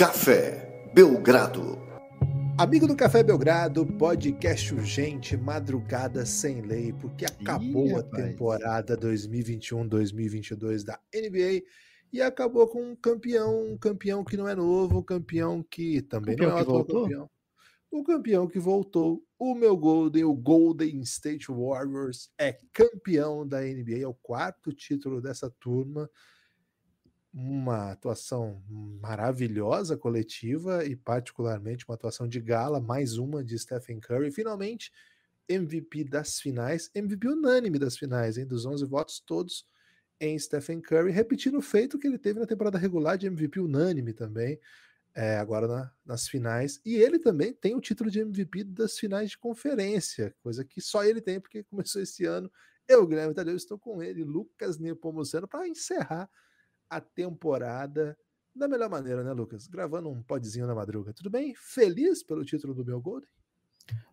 Café Belgrado. Amigo do Café Belgrado, podcast urgente, madrugada sem lei, porque acabou Ih, a temporada 2021-2022 da NBA e acabou com um campeão, um campeão que não é novo, um campeão que também campeão não é atual campeão. O campeão que voltou, o meu Golden, o Golden State Warriors, é campeão da NBA, é o quarto título dessa turma uma atuação maravilhosa coletiva e particularmente uma atuação de gala, mais uma de Stephen Curry. Finalmente, MVP das finais, MVP unânime das finais, hein, dos 11 votos todos em Stephen Curry, repetindo o feito que ele teve na temporada regular de MVP unânime também, é, agora na, nas finais. E ele também tem o título de MVP das finais de conferência, coisa que só ele tem porque começou esse ano. Eu, Guilherme Tadeu, estou com ele, Lucas Nepomuceno, para encerrar a temporada da melhor maneira, né, Lucas? Gravando um podzinho na madruga. Tudo bem? Feliz pelo título do meu Golden?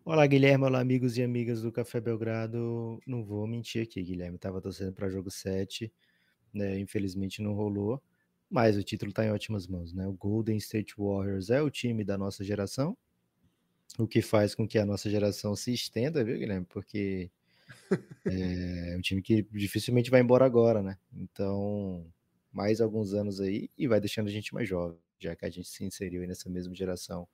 Olá, Guilherme. Olá, amigos e amigas do Café Belgrado. Não vou mentir aqui, Guilherme. Estava torcendo para jogo 7, né? Infelizmente não rolou, mas o título está em ótimas mãos, né? O Golden State Warriors é o time da nossa geração, o que faz com que a nossa geração se estenda, viu, Guilherme? Porque eh, é um time que dificilmente vai embora agora, né? Então, mais alguns anos aí e vai deixando a gente mais jovem, já que a gente se inseriu nessa mesma geração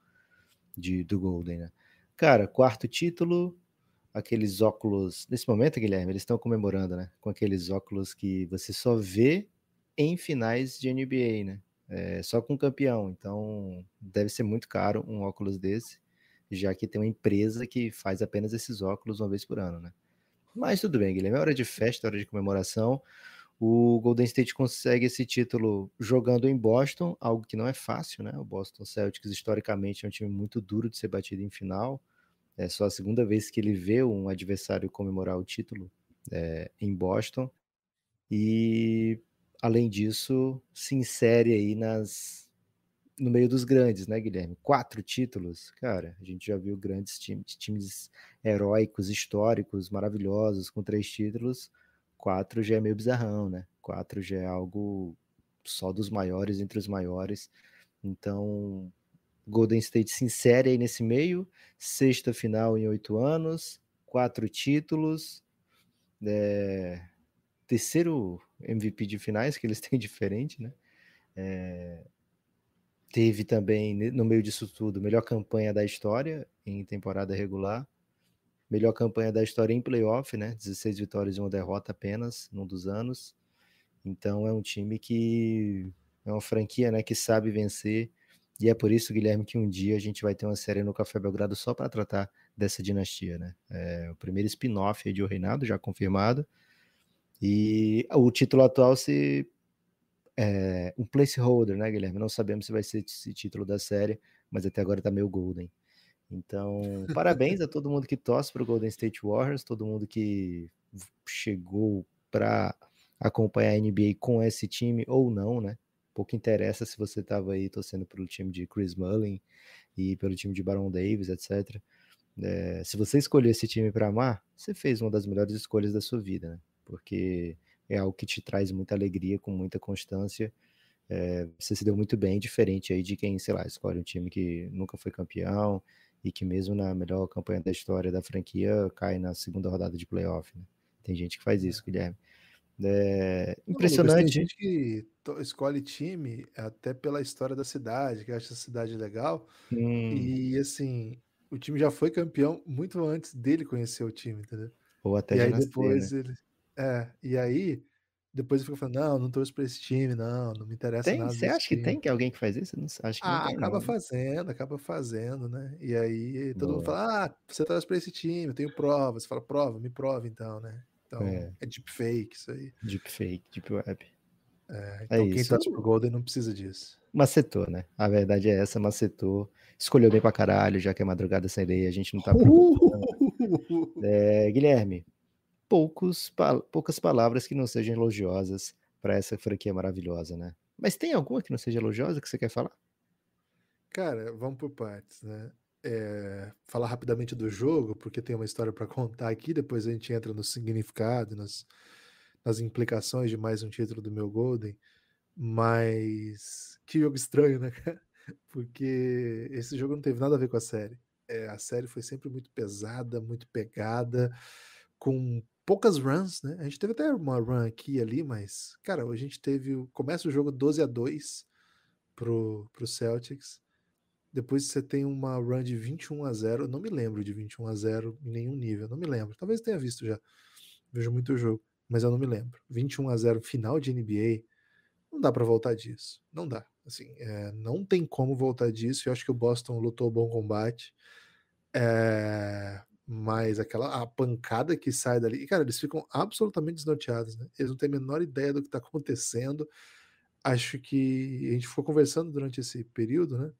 de, do Golden, né? Cara, quarto título, aqueles óculos. Nesse momento, Guilherme, eles estão comemorando, né? Com aqueles óculos que você só vê em finais de NBA, né? É, só com campeão. Então, deve ser muito caro um óculos desse, já que tem uma empresa que faz apenas esses óculos uma vez por ano, né? Mas tudo bem, Guilherme. É hora de festa, é hora de comemoração. O Golden State consegue esse título jogando em Boston, algo que não é fácil, né? O Boston Celtics, historicamente, é um time muito duro de ser batido em final. É só a segunda vez que ele vê um adversário comemorar o título é, em Boston. E, além disso, se insere aí nas, no meio dos grandes, né, Guilherme? Quatro títulos, cara. A gente já viu grandes times, times heróicos, históricos, maravilhosos, com três títulos 4 já é meio bizarrão, né? 4 já é algo só dos maiores entre os maiores. Então, Golden State se insere aí nesse meio, sexta final em oito anos, quatro títulos, é, terceiro MVP de finais que eles têm diferente, né? É, teve também, no meio disso tudo, melhor campanha da história em temporada regular. Melhor campanha da história em playoff, né? 16 vitórias e uma derrota apenas num dos anos. Então é um time que é uma franquia, né, que sabe vencer. E é por isso, Guilherme, que um dia a gente vai ter uma série no Café Belgrado só para tratar dessa dinastia, né? É, o primeiro spin-off de O Reinado, já confirmado. E o título atual se é um placeholder, né, Guilherme? Não sabemos se vai ser esse título da série, mas até agora tá meio golden. Então, parabéns a todo mundo que torce para o Golden State Warriors, todo mundo que chegou para acompanhar a NBA com esse time ou não, né? Pouco interessa se você estava aí torcendo pelo time de Chris Mullin e pelo time de Baron Davis, etc. É, se você escolheu esse time para amar, você fez uma das melhores escolhas da sua vida, né? Porque é algo que te traz muita alegria, com muita constância. É, você se deu muito bem, diferente aí de quem, sei lá, escolhe um time que nunca foi campeão e que mesmo na melhor campanha da história da franquia cai na segunda rodada de playoff. Né? Tem gente que faz é. isso, Guilherme. É impressionante. Lucas, tem gente que escolhe time até pela história da cidade, que acha a cidade legal. Hum. E assim, o time já foi campeão muito antes dele conhecer o time, entendeu? Ou até e aí nascer, depois né? ele. É, e aí depois fico falando, não, não torço pra esse time, não, não me interessa tem? nada. Você acha time. que tem que alguém que faz isso? Não, acho que ah, acaba não. Né? fazendo, acaba fazendo, né? E aí todo Boa. mundo fala, ah, você torce pra esse time, eu tenho prova. Você fala, prova, me prova então, né? Então é, é deepfake isso aí. Deepfake, deep web. É, é então é quem isso. torce pro Golden não precisa disso. Macetou, né? A verdade é essa, macetou. Escolheu bem pra caralho, já que é madrugada sem lei, a gente não tá... Uh! É, Guilherme, poucos, poucas palavras que não sejam elogiosas para essa franquia maravilhosa, né? Mas tem alguma que não seja elogiosa que você quer falar? Cara, vamos por partes, né? É, falar rapidamente do jogo, porque tem uma história para contar aqui, depois a gente entra no significado, nas, nas implicações de mais um título do meu Golden. Mas que jogo estranho, né, cara? Porque esse jogo não teve nada a ver com a série. É, a série foi sempre muito pesada, muito pegada, com poucas runs, né? A gente teve até uma run aqui e ali, mas, cara, a gente teve. começa o jogo 12 a 2 pro, pro Celtics. Depois você tem uma run de 21 a 0 eu Não me lembro de 21 a 0 em nenhum nível, não me lembro. Talvez tenha visto já. Vejo muito jogo, mas eu não me lembro. 21 a 0 final de NBA. Não dá para voltar disso. Não dá. Assim, é, não tem como voltar disso. Eu acho que o Boston lutou bom combate. É, mas aquela a pancada que sai dali, e, cara, eles ficam absolutamente desnorteados, né? Eles não têm a menor ideia do que está acontecendo. Acho que a gente ficou conversando durante esse período, né?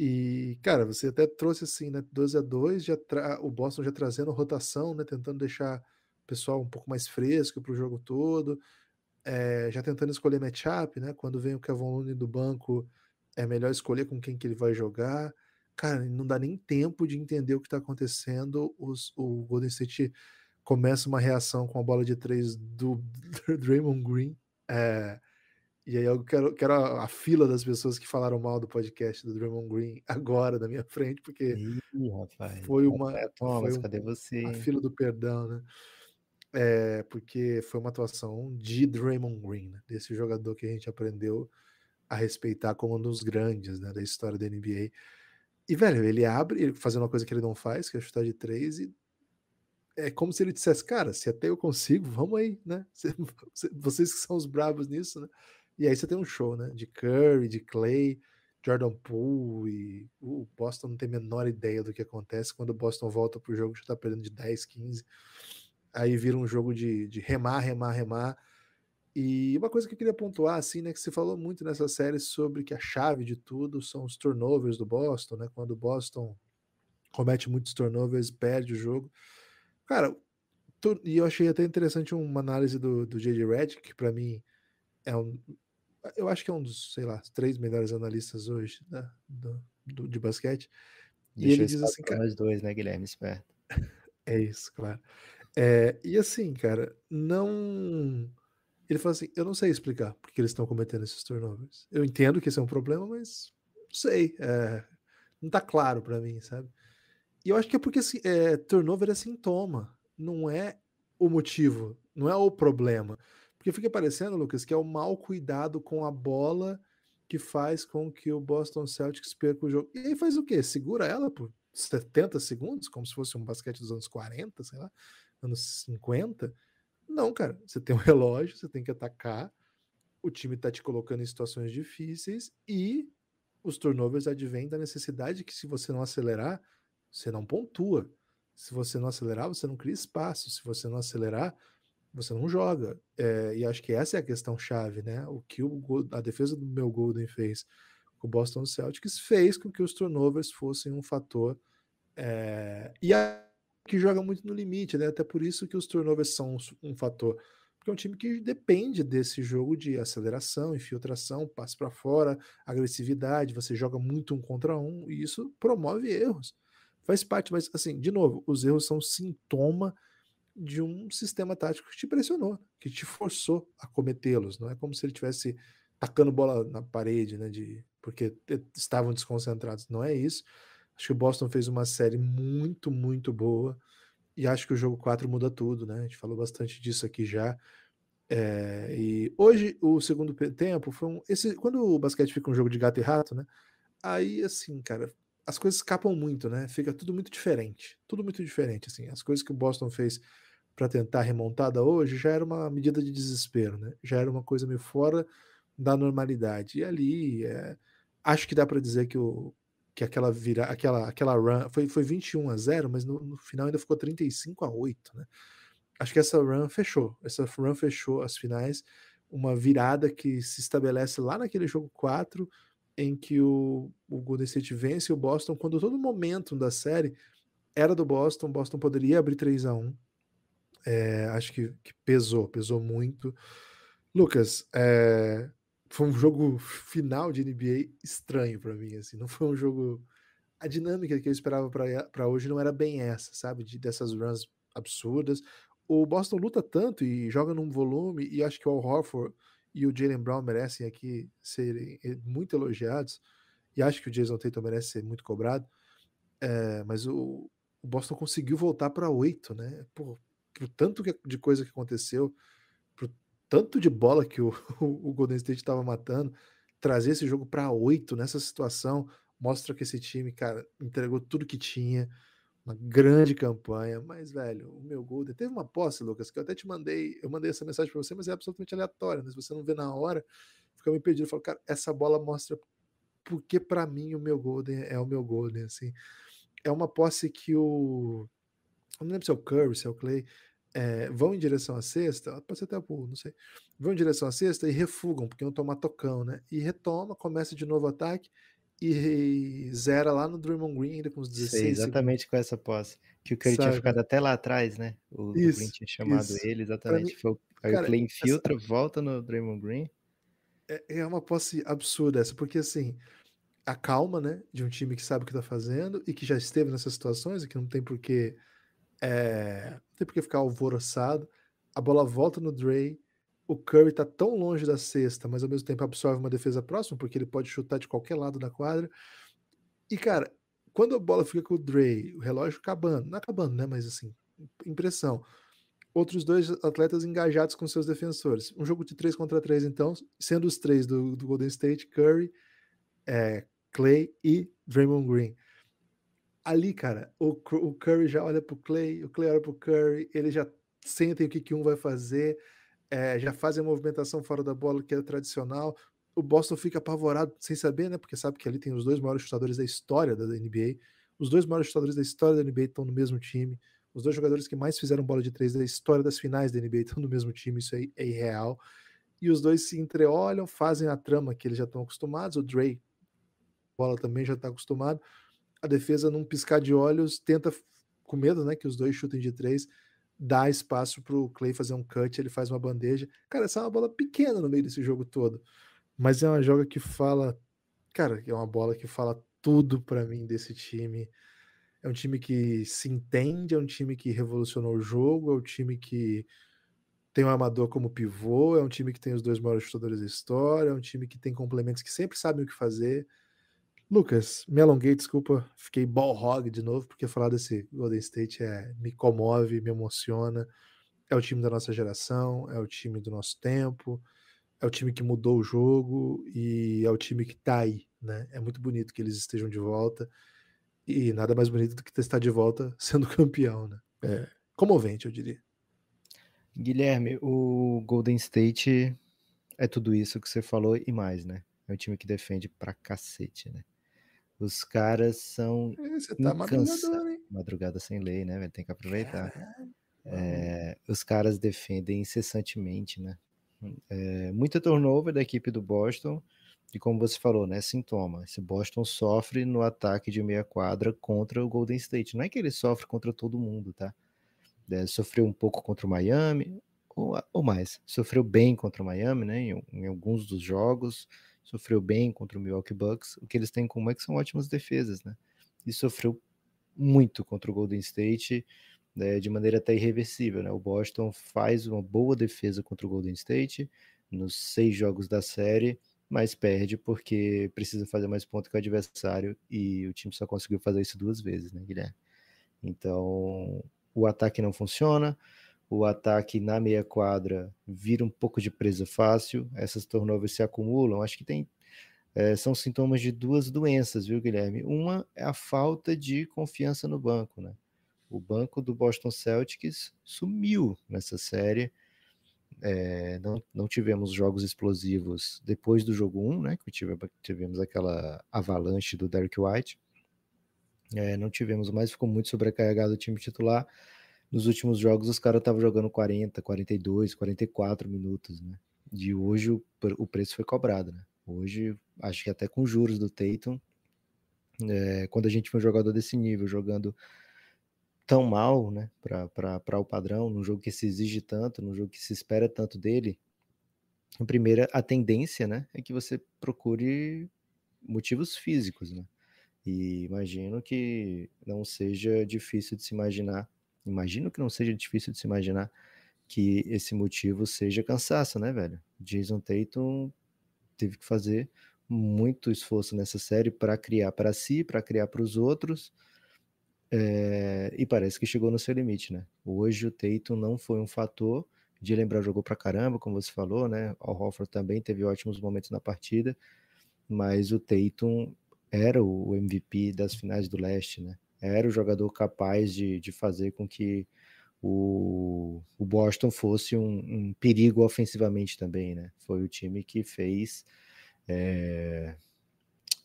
E, cara, você até trouxe assim, né? 12 a 2 já tra... o Boston já trazendo rotação, né? Tentando deixar o pessoal um pouco mais fresco para o jogo todo. É, já tentando escolher matchup, né? Quando vem o Kevin Looney do banco, é melhor escolher com quem que ele vai jogar cara, não dá nem tempo de entender o que está acontecendo. Os, o Golden State começa uma reação com a bola de três do Draymond Green. É, e aí eu quero, quero a, a, fila das pessoas que falaram mal do podcast do Draymond Green agora na minha frente, porque Ih, rapaz, foi então uma. É, Thomas, foi um, cadê você? A fila do perdão, né? É, porque foi uma atuação de Draymond Green, né? desse jogador que a gente aprendeu a respeitar como um dos grandes né, da história da NBA. E, velho, ele abre, ele fazendo uma coisa que ele não faz, que é chutar de três, e é como se ele dissesse, cara, se até eu consigo, vamos aí, né? Vocês que são os bravos nisso, né? E aí você tem um show, né? De Curry, de Clay, Jordan Poole, e o Boston não tem a menor ideia do que acontece quando o Boston volta pro jogo, já tá perdendo de 10, 15. Aí vira um jogo de, de remar, remar, remar e uma coisa que eu queria pontuar, assim, né, que se falou muito nessa série sobre que a chave de tudo são os turnovers do Boston, né, quando o Boston comete muitos turnovers, perde o jogo. Cara, tu, e eu achei até interessante uma análise do, do J.J. Redick, que para mim é um, eu acho que é um dos, sei lá, três melhores analistas hoje, né, do, do, de basquete. Deixa e ele diz assim, cara... Nós dois, né, Guilherme, esperto. é isso, claro. É, e assim, cara, não ele fala assim: eu não sei explicar porque eles estão cometendo esses turnovers. Eu entendo que esse é um problema, mas não sei. É, não tá claro para mim, sabe? E eu acho que é porque assim, é, turnover é sintoma, não é o motivo, não é o problema. Porque fica parecendo, Lucas, que é o mau cuidado com a bola que faz com que o Boston Celtics perca o jogo. E aí faz o quê? Segura ela por 70 segundos, como se fosse um basquete dos anos 40, sei lá, anos 50, não, cara, você tem um relógio, você tem que atacar, o time está te colocando em situações difíceis e os turnovers advêm da necessidade que se você não acelerar, você não pontua. Se você não acelerar, você não cria espaço. Se você não acelerar, você não joga. É, e acho que essa é a questão chave, né? O que o, a defesa do meu Golden fez com o Boston Celtics fez com que os turnovers fossem um fator. É, e a que joga muito no limite, né? Até por isso que os turnovers são um, fator. Porque é um time que depende desse jogo de aceleração, infiltração, passe para fora, agressividade. Você joga muito um contra um e isso promove erros. Faz parte, mas assim, de novo, os erros são sintoma de um sistema tático que te pressionou, que te forçou a cometê-los. Não é como se ele tivesse tacando bola na parede, né? De, porque estavam desconcentrados. Não é isso. Acho que o Boston fez uma série muito, muito boa. E acho que o jogo 4 muda tudo, né? A gente falou bastante disso aqui já. É, e hoje o segundo tempo foi um. Esse, quando o basquete fica um jogo de gato e rato, né? Aí, assim, cara, as coisas escapam muito, né? Fica tudo muito diferente. Tudo muito diferente, assim. As coisas que o Boston fez para tentar remontada hoje já era uma medida de desespero, né? Já era uma coisa meio fora da normalidade. E ali, é, acho que dá para dizer que o, que aquela vira, aquela aquela run foi, foi 21 a 0, mas no, no, final ainda ficou 35 a 8, né? Acho que essa run fechou, essa run fechou as finais, uma virada que se estabelece lá naquele jogo 4 em que o, o Golden State vence o Boston quando todo momento da série era do Boston, Boston poderia abrir 3 a 1. É, acho que, que, pesou, pesou muito. Lucas, é, foi um jogo final de NBA estranho para mim, assim, não foi um jogo a dinâmica que eu esperava para hoje não era bem essa, sabe, de, dessas runs absurdas. O Boston luta tanto e joga num volume e acho que o Al Horford e o Jalen Brown merecem aqui serem eh, muito elogiados e acho que o Jason Tatum merece ser muito cobrado. É, mas o, o, Boston conseguiu voltar para oito, né? Por, por tanto que, de coisa que aconteceu, tanto de bola que o, o Golden State estava matando, trazer esse jogo para oito nessa situação mostra que esse time, cara, entregou tudo que tinha, uma grande campanha, mas velho, o meu Golden teve uma posse, Lucas, que eu até te mandei, eu mandei essa mensagem para você, mas é absolutamente aleatória, né? Se você não vê na hora, fica me pedindo, eu falo, cara, essa bola mostra porque para mim o meu Golden é o meu Golden, assim. É uma posse que o eu não lembro se é o Curry, se é o Clay, é, vão em direção à cesta, ah, pode ser até o pulo, não sei, vão em direção à cesta e refugam, porque vão tomar tocão, né? E retoma, começa de novo o ataque e zera lá no Draymond Green ainda com os 16. Sei, exatamente segundos. com essa posse. Que o Curry Sabe? tinha ficado até lá atrás, né? O, isso, o Green tinha chamado isso. ele, exatamente. Mim, Foi aí cara, o Clay infiltra, essa... volta no Draymond Green. É, é uma posse absurda essa, porque assim, a calma, né, de um time que sabe o que tá fazendo e que já esteve nessas situações e que não tem por que é, não tem porque ficar alvoroçado. A bola volta no Dre. O Curry tá tão longe da cesta, mas ao mesmo tempo absorve uma defesa próxima, porque ele pode chutar de qualquer lado da quadra. E, cara, quando a bola fica com o Dre, o relógio acabando, não acabando, né? Mas assim, impressão. Outros dois atletas engajados com seus defensores. Um jogo de três contra três, então, sendo os três do, do Golden State, Curry, é, Clay e Draymond Green ali, cara, o, o Curry já olha pro Clay, o Clay olha pro Curry, eles já sentem o que, que um vai fazer, é, já fazem a movimentação fora da bola, que é tradicional. O Boston fica apavorado sem saber, né? Porque sabe que ali tem os dois maiores chutadores da história da NBA. Os dois maiores chutadores da história da NBA estão no mesmo time. Os dois jogadores que mais fizeram bola de três da história das finais da NBA estão no mesmo time, isso aí é irreal. E os dois se entreolham, fazem a trama que eles já estão acostumados. O Dre, bola também já está acostumado a defesa, num piscar de olhos, tenta, com medo, né? Que os dois chutem de três, dá espaço para o Clay fazer um cut, ele faz uma bandeja. Cara, essa é uma bola pequena no meio desse jogo todo. Mas é uma joga que fala. Cara, é uma bola que fala tudo para mim desse time. É um time que se entende, é um time que revolucionou o jogo, é um time que tem o um Amador como pivô, é um time que tem os dois maiores chutadores da história, é um time que tem complementos que sempre sabem o que fazer, Lucas, me alonguei, desculpa, fiquei ball hog de novo, porque falar desse Golden State é, me comove, me emociona. É o time da nossa geração, é o time do nosso tempo, é o time que mudou o jogo e é o time que tá aí, né? É muito bonito que eles estejam de volta e nada mais bonito do que estar de volta sendo campeão, né? É comovente, eu diria. Guilherme, o Golden State é tudo isso que você falou e mais, né? É um time que defende pra cacete, né? Os caras são. É, você tá madrugador, hein? Né? Madrugada sem lei, né, Tem que aproveitar. É, os caras defendem incessantemente, né? É, hum, eh, muita turnover da equipe do Boston, e como você falou, né? Sintoma. Esse Boston sofre no ataque de meia quadra contra o Golden State. Não é que ele sofre contra todo mundo, tá? É, sofreu um pouco contra o Miami, ou, ou mais. Sofreu bem contra o Miami, né? Em, em alguns dos jogos, sofreu bem contra o Milwaukee Bucks. O que eles têm em comum é que são ótimas defesas, né? E sofreu muito contra o Golden State né, de maneira até irreversível, né? O Boston faz uma boa defesa contra o Golden State nos seis jogos da série, mas perde porque precisa fazer mais pontos que o adversário e o time só conseguiu fazer isso duas vezes, né, Guilherme? Então, o ataque não funciona, o ataque na meia quadra vira um pouco de presa fácil, essas turnovers se acumulam. Acho que tem é, são sintomas de duas doenças, viu, Guilherme? Uma é a falta de confiança no banco, né? O banco do Boston Celtics sumiu nessa série. É, não, não tivemos jogos explosivos depois do jogo 1, né? Que tivemos, aquela avalanche do Derek White. É, não tivemos mais, ficou muito sobrecarregado o time titular nos últimos jogos os caras estavam jogando 40, 42, 44 minutos, né? De hoje o, o preço foi cobrado, né? Hoje, acho que até com juros do Tatum, é, quando a gente vê um jogador desse nível jogando tão mal, né, para o padrão, num jogo que se exige tanto, num jogo que se espera tanto dele, a primeira a tendência, né, é que você procure motivos físicos, né? E imagino que não seja difícil de se imaginar imagino que não seja difícil de se imaginar que esse motivo seja cansaço, né, velho? Jason Tatum teve que fazer muito esforço nessa série para criar para si, para criar para os outros. É, e parece que chegou no seu limite, né? Hoje o Tatum não foi um fator de lembrar, jogou para caramba, como você falou, né? O Hofford também teve ótimos momentos na partida, mas o Tatum era o MVP das finais do leste, né? era o jogador capaz de, de fazer com que o, o Boston fosse um, um, perigo ofensivamente também, né? Foi o time que fez. É,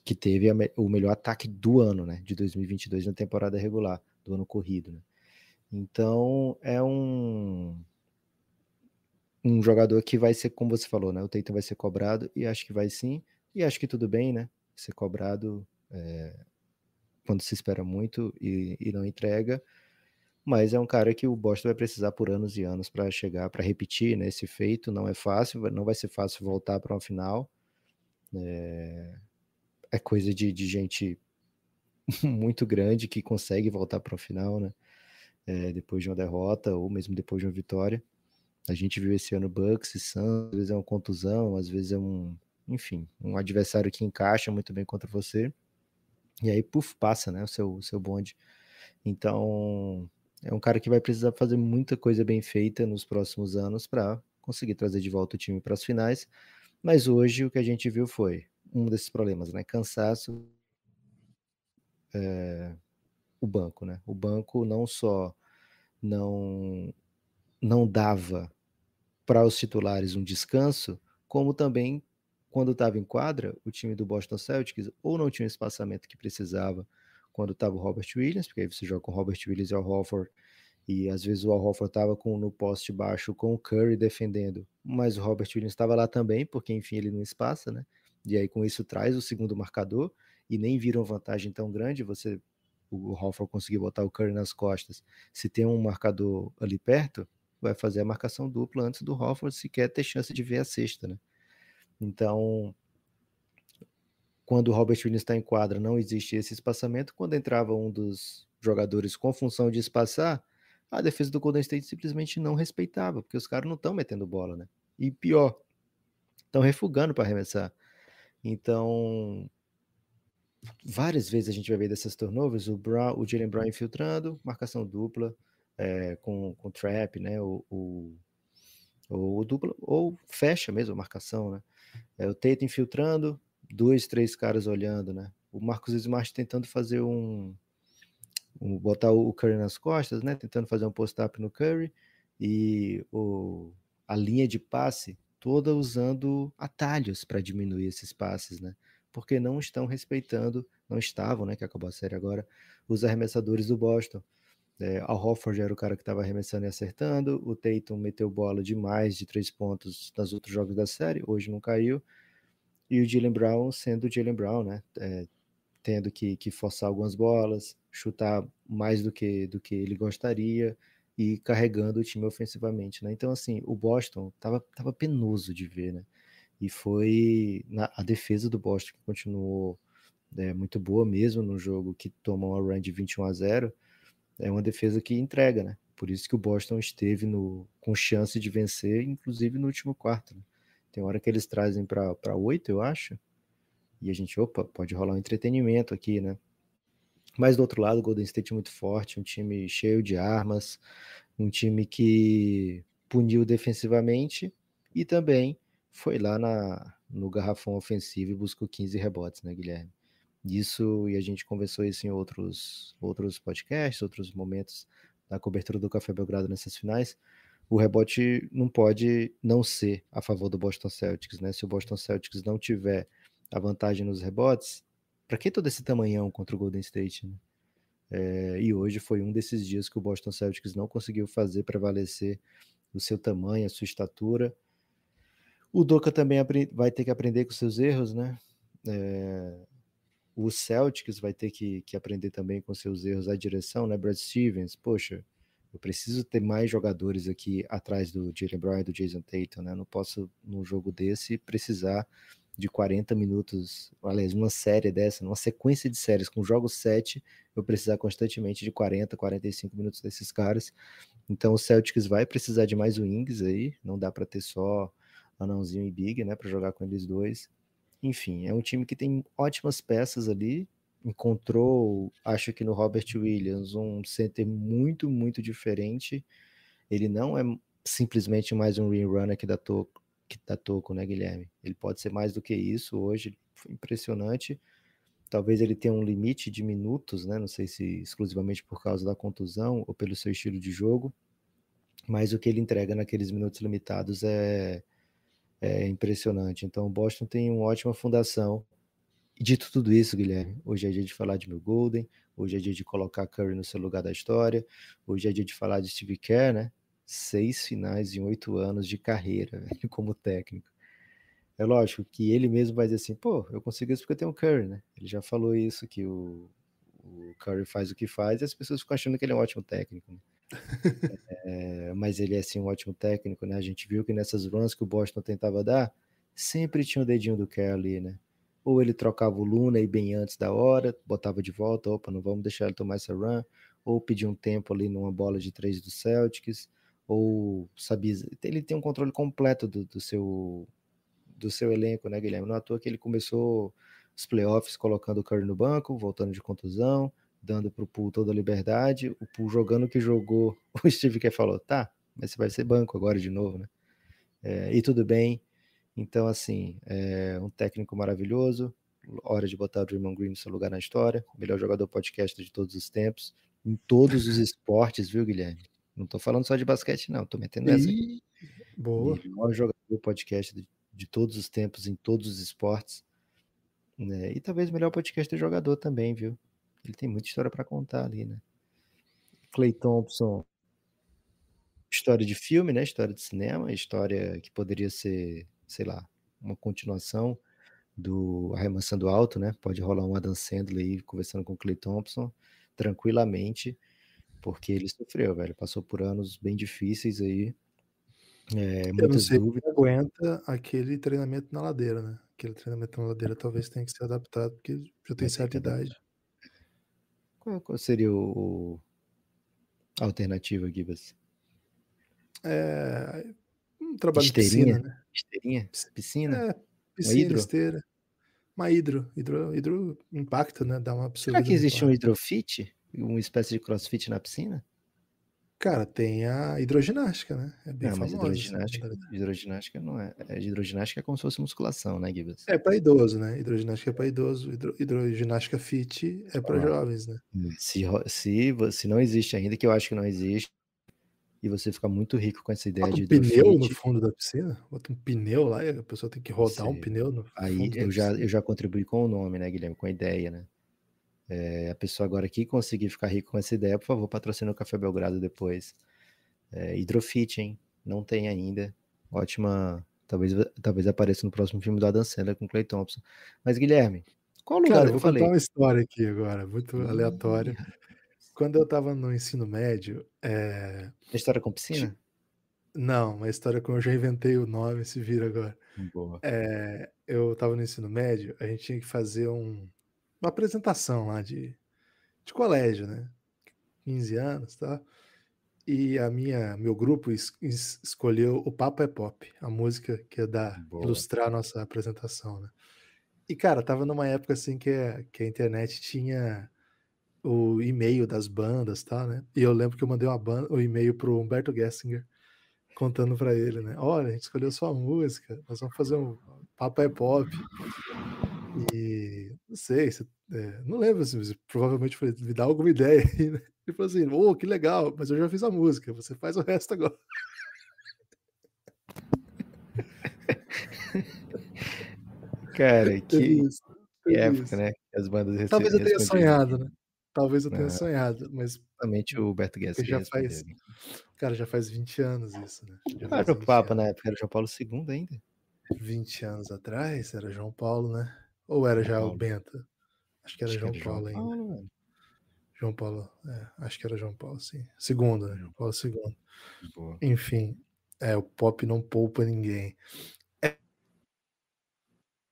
que teve a, o melhor ataque do ano, né? De 2022 na temporada regular, do ano corrido, né? Então, é um um jogador que vai ser, como você falou, né? O Tatum vai ser cobrado e acho que vai sim. E acho que tudo bem, né? Ser cobrado é, quando se espera muito e, e não entrega. Mas é um cara que o Boston vai precisar por anos e anos para chegar, para repetir né, esse feito. Não é fácil, não vai ser fácil voltar para uma final. É, é coisa de, de, gente muito grande que consegue voltar para uma final, né? É, depois de uma derrota ou mesmo depois de uma vitória. A gente viu esse ano Bucks e Suns, às vezes é uma contusão, às vezes é um, enfim, um adversário que encaixa muito bem contra você. E aí, puf, passa, né? O seu, o seu bonde. Então, é um cara que vai precisar fazer muita coisa bem feita nos próximos anos para conseguir trazer de volta o time para as finais. Mas hoje o que a gente viu foi um desses problemas, né? Cansaço, é, o banco, né? O banco não só não não dava para os titulares um descanso, como também quando estava em quadra, o time do Boston Celtics ou não tinha o espaçamento que precisava quando estava o Robert Williams, porque aí você joga com o Robert Williams e o Al e às vezes o Al Hofford estava no poste baixo com o Curry defendendo, mas o Robert Williams estava lá também, porque enfim ele não espaça, né? E aí com isso traz o segundo marcador e nem uma vantagem tão grande, você o Horford conseguir botar o Curry nas costas, se tem um marcador ali perto, vai fazer a marcação dupla antes do Horford sequer ter chance de ver a sexta, né? Então, quando o Robert Williams está em quadra, não existe esse espaçamento. Quando entrava um dos jogadores com função de espaçar, a defesa do Golden State simplesmente não respeitava, porque os caras não estão metendo bola, né? E pior, estão refugando para arremessar. Então, várias vezes a gente vai ver dessas turnovers, o, Brown, o Jalen Brown infiltrando, marcação dupla, é, com, com trap, né? O, o, dupla, ou fecha mesmo a marcação, né? É, o Tatum infiltrando, dois, três caras olhando, né? O Marcos Smart tentando fazer um, um botar o Curry nas costas, né? Tentando fazer um post-up no Curry e o, a linha de passe toda usando atalhos para diminuir esses passes, né? Porque não estão respeitando, não estavam, né? Que acabou a série agora, os arremessadores do Boston. É, Al Hofford era o cara que estava arremessando e acertando. O Tatum meteu bola demais de três pontos nos outros jogos da série, hoje não caiu. E o Jalen Brown sendo o Jalen Brown, né? É, tendo que, que forçar algumas bolas, chutar mais do que, do que ele gostaria e carregando o time ofensivamente, né? Então, assim, o Boston tava, tava penoso de ver, né? E foi na, a defesa do Boston que continuou é muito boa mesmo no jogo que tomou a run de 21 a 0 é uma defesa que entrega, né? Por isso que o Boston esteve no, com chance de vencer, inclusive no último quarto. Né? Tem hora que eles trazem para oito, eu acho, e a gente, opa, pode rolar um entretenimento aqui, né? Mas do outro lado, o Golden State é muito forte, um time cheio de armas, um time que puniu defensivamente e também foi lá na, no garrafão ofensivo e buscou 15 rebotes, né, Guilherme? disso e a gente conversou isso em outros, outros podcasts, outros momentos da cobertura do Café Belgrado nessas finais. O rebote não pode não ser a favor do Boston Celtics, né? Se o Boston Celtics não tiver a vantagem nos rebotes, para que todo esse tamanhão contra o Golden State, né? É, e hoje foi um desses dias que o Boston Celtics não conseguiu fazer prevalecer o seu tamanho, a sua estatura. O Doca também vai ter que aprender com seus erros, né? É, o Celtics vai ter que, que aprender também com seus erros a direção, né? Brad Stevens, poxa, eu preciso ter mais jogadores aqui atrás do Jalen Brown e do Jason Tatum, né? Não posso, num jogo desse, precisar de 40 minutos, aliás, uma série dessa, numa sequência de séries com jogo 7, eu precisar constantemente de 40, 45 minutos desses caras. Então o Celtics vai precisar de mais wings aí, não dá para ter só Anãozinho e Big, né, para jogar com eles dois. Enfim, é um time que tem ótimas peças ali. Encontrou, acho que no Robert Williams, um center muito, muito diferente. Ele não é simplesmente mais um ring runner que dá que dá toco, né, Guilherme? Ele pode ser mais do que isso hoje. Impressionante. Talvez ele tenha um limite de minutos, né? Não sei se exclusivamente por causa da contusão ou pelo seu estilo de jogo. Mas o que ele entrega naqueles minutos limitados é, é impressionante. Então, o Boston tem uma ótima fundação. dito tudo isso, Guilherme, hoje é dia de falar de Mil Golden, hoje é dia de colocar Curry no seu lugar da história, hoje é dia de falar de Steve Kerr, né? Seis finais em oito anos de carreira velho, como técnico. É lógico que ele mesmo vai dizer assim, pô, eu consigo isso porque eu tenho Curry, né? Ele já falou isso, que o, o Curry faz o que faz, e as pessoas ficam achando que ele é um ótimo técnico. Né? é, mas ele é assim um ótimo técnico, né? A gente viu que nessas runs que o Boston tentava dar, sempre tinha o dedinho do Kerr ali, né? Ou ele trocava o Luna e bem antes da hora, botava de volta, opa, não vamos deixar ele tomar essa run, ou pedia um tempo ali numa bola de três do Celtics, ou sabia, ele tem um controle completo do, do seu do seu elenco, né, Guilherme? Não à toa que ele começou os playoffs colocando o Curry no banco, voltando de contusão, dando para o Pool toda a liberdade, o Pool jogando o que jogou, o Steve Kerr falou, tá, mas você vai ser banco agora de novo, né? É, e tudo bem. Então, assim, é um técnico maravilhoso, hora de botar o Draymond Green no seu lugar na história, melhor jogador podcast de todos os tempos, em todos os esportes, viu, Guilherme? Não tô falando só de basquete, não, tô metendo essa aqui. Boa. Melhor jogador podcast de, de todos os tempos, em todos os esportes. Né? E talvez melhor podcast de jogador também, viu? Ele tem muita história para contar ali, né? Clay Thompson, história de filme, né? História de cinema, história que poderia ser, sei lá, uma continuação do Arremessando Alto, né? Pode rolar um Adam Sandler aí conversando com o Clay Thompson tranquilamente, porque ele sofreu, velho. Passou por anos bem difíceis aí. É, Eu muitas dúvidas. aguenta aquele treinamento na ladeira, né? Aquele treinamento na ladeira talvez tenha que ser adaptado, porque já tem certa idade. Qual, seria o, a alternativa, Gibas? É, um trabalho de piscina, né? Esteirinha, piscina, é, piscina, uma hidro. esteira. Uma hidro, hidro, hidro impacto, né? Dá uma absurda. Será que existe impacto. um hidrofit? Uma espécie de crossfit na piscina? Cara, tem a hidroginástica, né? É bem não, é, famosa. Assim, hidroginástica, hidroginástica, não é. é. Hidroginástica é como se fosse musculação, né, Gibbs? É para idoso, né? Hidroginástica é para idoso. Hidro, hidroginástica fit é para ah, jovens, né? Hum, se, se, se não existe ainda, que eu acho que não existe, e você fica muito rico com essa ideia Bota um de. pneu fit. no fundo da piscina? Bota um pneu lá e a pessoa tem que rodar um pneu no Aí eu já, eu já contribuí com o nome, né, Guilherme? Com a ideia, né? É, a pessoa agora que conseguir ficar rico com essa ideia, por favor, patrocina o Café Belgrado depois. É, Hidrofit, hein? Não tem ainda. Ótima. Talvez, talvez apareça no próximo filme do Adam Sandler com Clay Thompson. Mas, Guilherme, qual lugar Cara, eu vou falei? contar uma história aqui agora, muito hum, aleatória. Quando eu estava no ensino médio. É... História com piscina? Não, uma história com eu já inventei o nome, se vira agora. É, eu estava no ensino médio, a gente tinha que fazer um uma apresentação lá de, de colégio, né? 15 anos, tá? E a minha, meu grupo es, es, escolheu o Papa é Pop, a música que ia dar, Boa. ilustrar a nossa apresentação, né? E, cara, tava numa época assim que a, que a internet tinha o e-mail das bandas, tá, né? E eu lembro que eu mandei uma banda, o e-mail pro Humberto Gessinger, contando para ele, né? Olha, a gente escolheu sua música, nós vamos fazer um Papa é Pop. E não sei, você, é, não lembro, assim, provavelmente falei, me dá alguma ideia aí, né? Ele falou assim, ô, oh, que legal, mas eu já fiz a música, você faz o resto agora. Cara, que, né, que época, né? As bandas Talvez eu tenha sonhado, né? Talvez eu tenha ah, sonhado, mas. Realmente o Beto Guedes já faz. Né? Cara, já faz 20 anos isso, né? Era o Papa anos. na época era João Paulo II ainda. 20 anos atrás era João Paulo, né? Ou era já Paulo. o Benta? Acho que era acho João que era Paulo, Paulo ainda. Paulo, João Paulo, é, acho que era João Paulo, sim. segunda né? João Paulo é segundo. Enfim, é, o pop não poupa ninguém. É...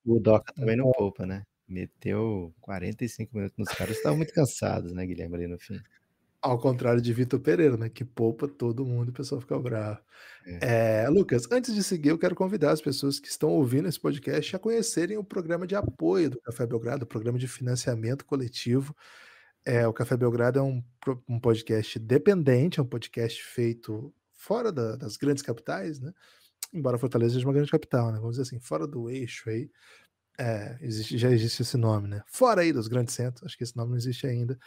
O Doca é também não poupa, né? Meteu 45 minutos nos caras, estavam tá muito cansados, né, Guilherme, ali no fim. Ao contrário de Vitor Pereira, né? Que poupa todo mundo e o pessoal fica bravo. É. É, Lucas, antes de seguir, eu quero convidar as pessoas que estão ouvindo esse podcast a conhecerem o programa de apoio do Café Belgrado, o programa de financiamento coletivo. É, o Café Belgrado é um, um podcast dependente, é um podcast feito fora da, das grandes capitais, né? Embora Fortaleza seja uma grande capital, né? Vamos dizer assim, fora do eixo aí. É, existe, já existe esse nome, né? Fora aí dos grandes centros, acho que esse nome não existe ainda.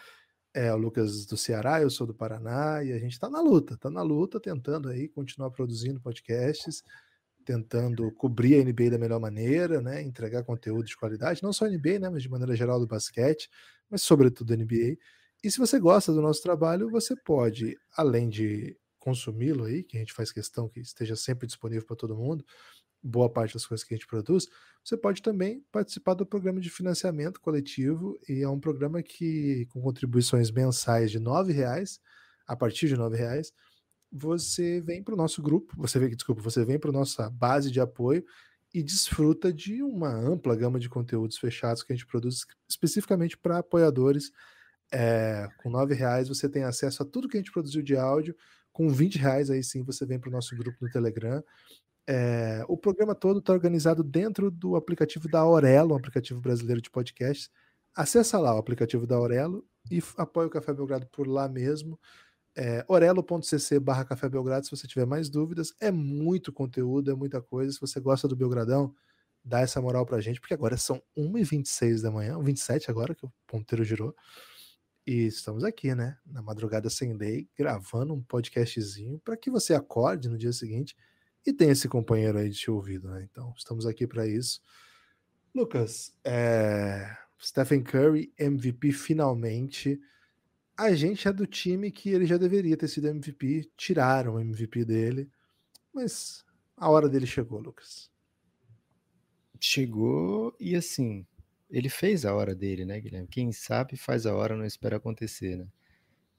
É, o Lucas do Ceará, eu sou do Paraná e a gente está na luta, está na luta, tentando aí continuar produzindo podcasts, tentando cobrir a NBA da melhor maneira, né, entregar conteúdo de qualidade, não só a NBA, né, mas de maneira geral do basquete, mas sobretudo NBA. E se você gosta do nosso trabalho, você pode, além de consumi-lo aí, que a gente faz questão que esteja sempre disponível para todo mundo, boa parte das coisas que a gente produz, você pode também participar do programa de financiamento coletivo, e é um programa que, com contribuições mensais de nove reais a partir de nove reais você vem para o nosso grupo, você vem, desculpa, você vem para a nossa base de apoio e desfruta de uma ampla gama de conteúdos fechados que a gente produz especificamente para apoiadores. É, com nove reais você tem acesso a tudo que a gente produziu de áudio. Com 20 reais aí sim você vem para o nosso grupo no Telegram é, o programa todo está organizado dentro do aplicativo da Aurelo, um aplicativo brasileiro de podcasts. Acesse lá o aplicativo da Aurelo e apoie o Café Belgrado por lá mesmo. É, eh, orelo.cc barra Café Belgrado se você tiver mais dúvidas. É muito conteúdo, é muita coisa. Se você gosta do Belgradão, dá essa moral pra gente, porque agora são 1h26 da manhã, 27 agora, que o ponteiro girou. E estamos aqui, né? Na madrugada sem lei, gravando um podcastzinho para que você acorde no dia seguinte e tem esse companheiro aí de ouvido, né? Então, estamos aqui para isso. Lucas, é... Stephen Curry, MVP finalmente. A gente é do time que ele já deveria ter sido MVP, tiraram o MVP dele, mas a hora dele chegou, Lucas. Chegou e assim, ele fez a hora dele, né, Guilherme? Quem sabe faz a hora, não espera acontecer, né?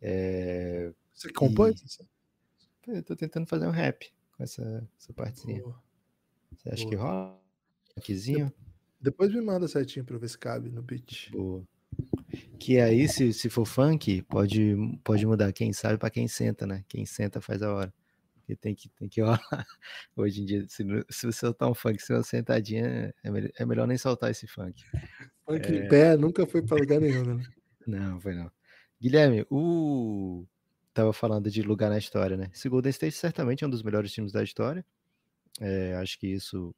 É... Você compõe? E... Eu tô tentando fazer um rap com essa, essa partezinha. Boa. Você acha Boa. que rola? Linkzinho? Depois me manda certinho pra ver se cabe no beat Boa. Que aí, se, se for funk, pode, pode mudar quem sabe para quem senta, né? Quem senta faz a hora. Porque tem que, tem que rolar. Hoje em dia, se, se você soltar um funk sem uma sentadinha, é, melhor, é melhor nem soltar esse funk. Funk é... em pé nunca foi para lugar nenhum, né? Não, foi não. Guilherme, o uh! estava falando de lugar na história, né? Esse Golden State certamente é um dos melhores times da história. É, acho que isso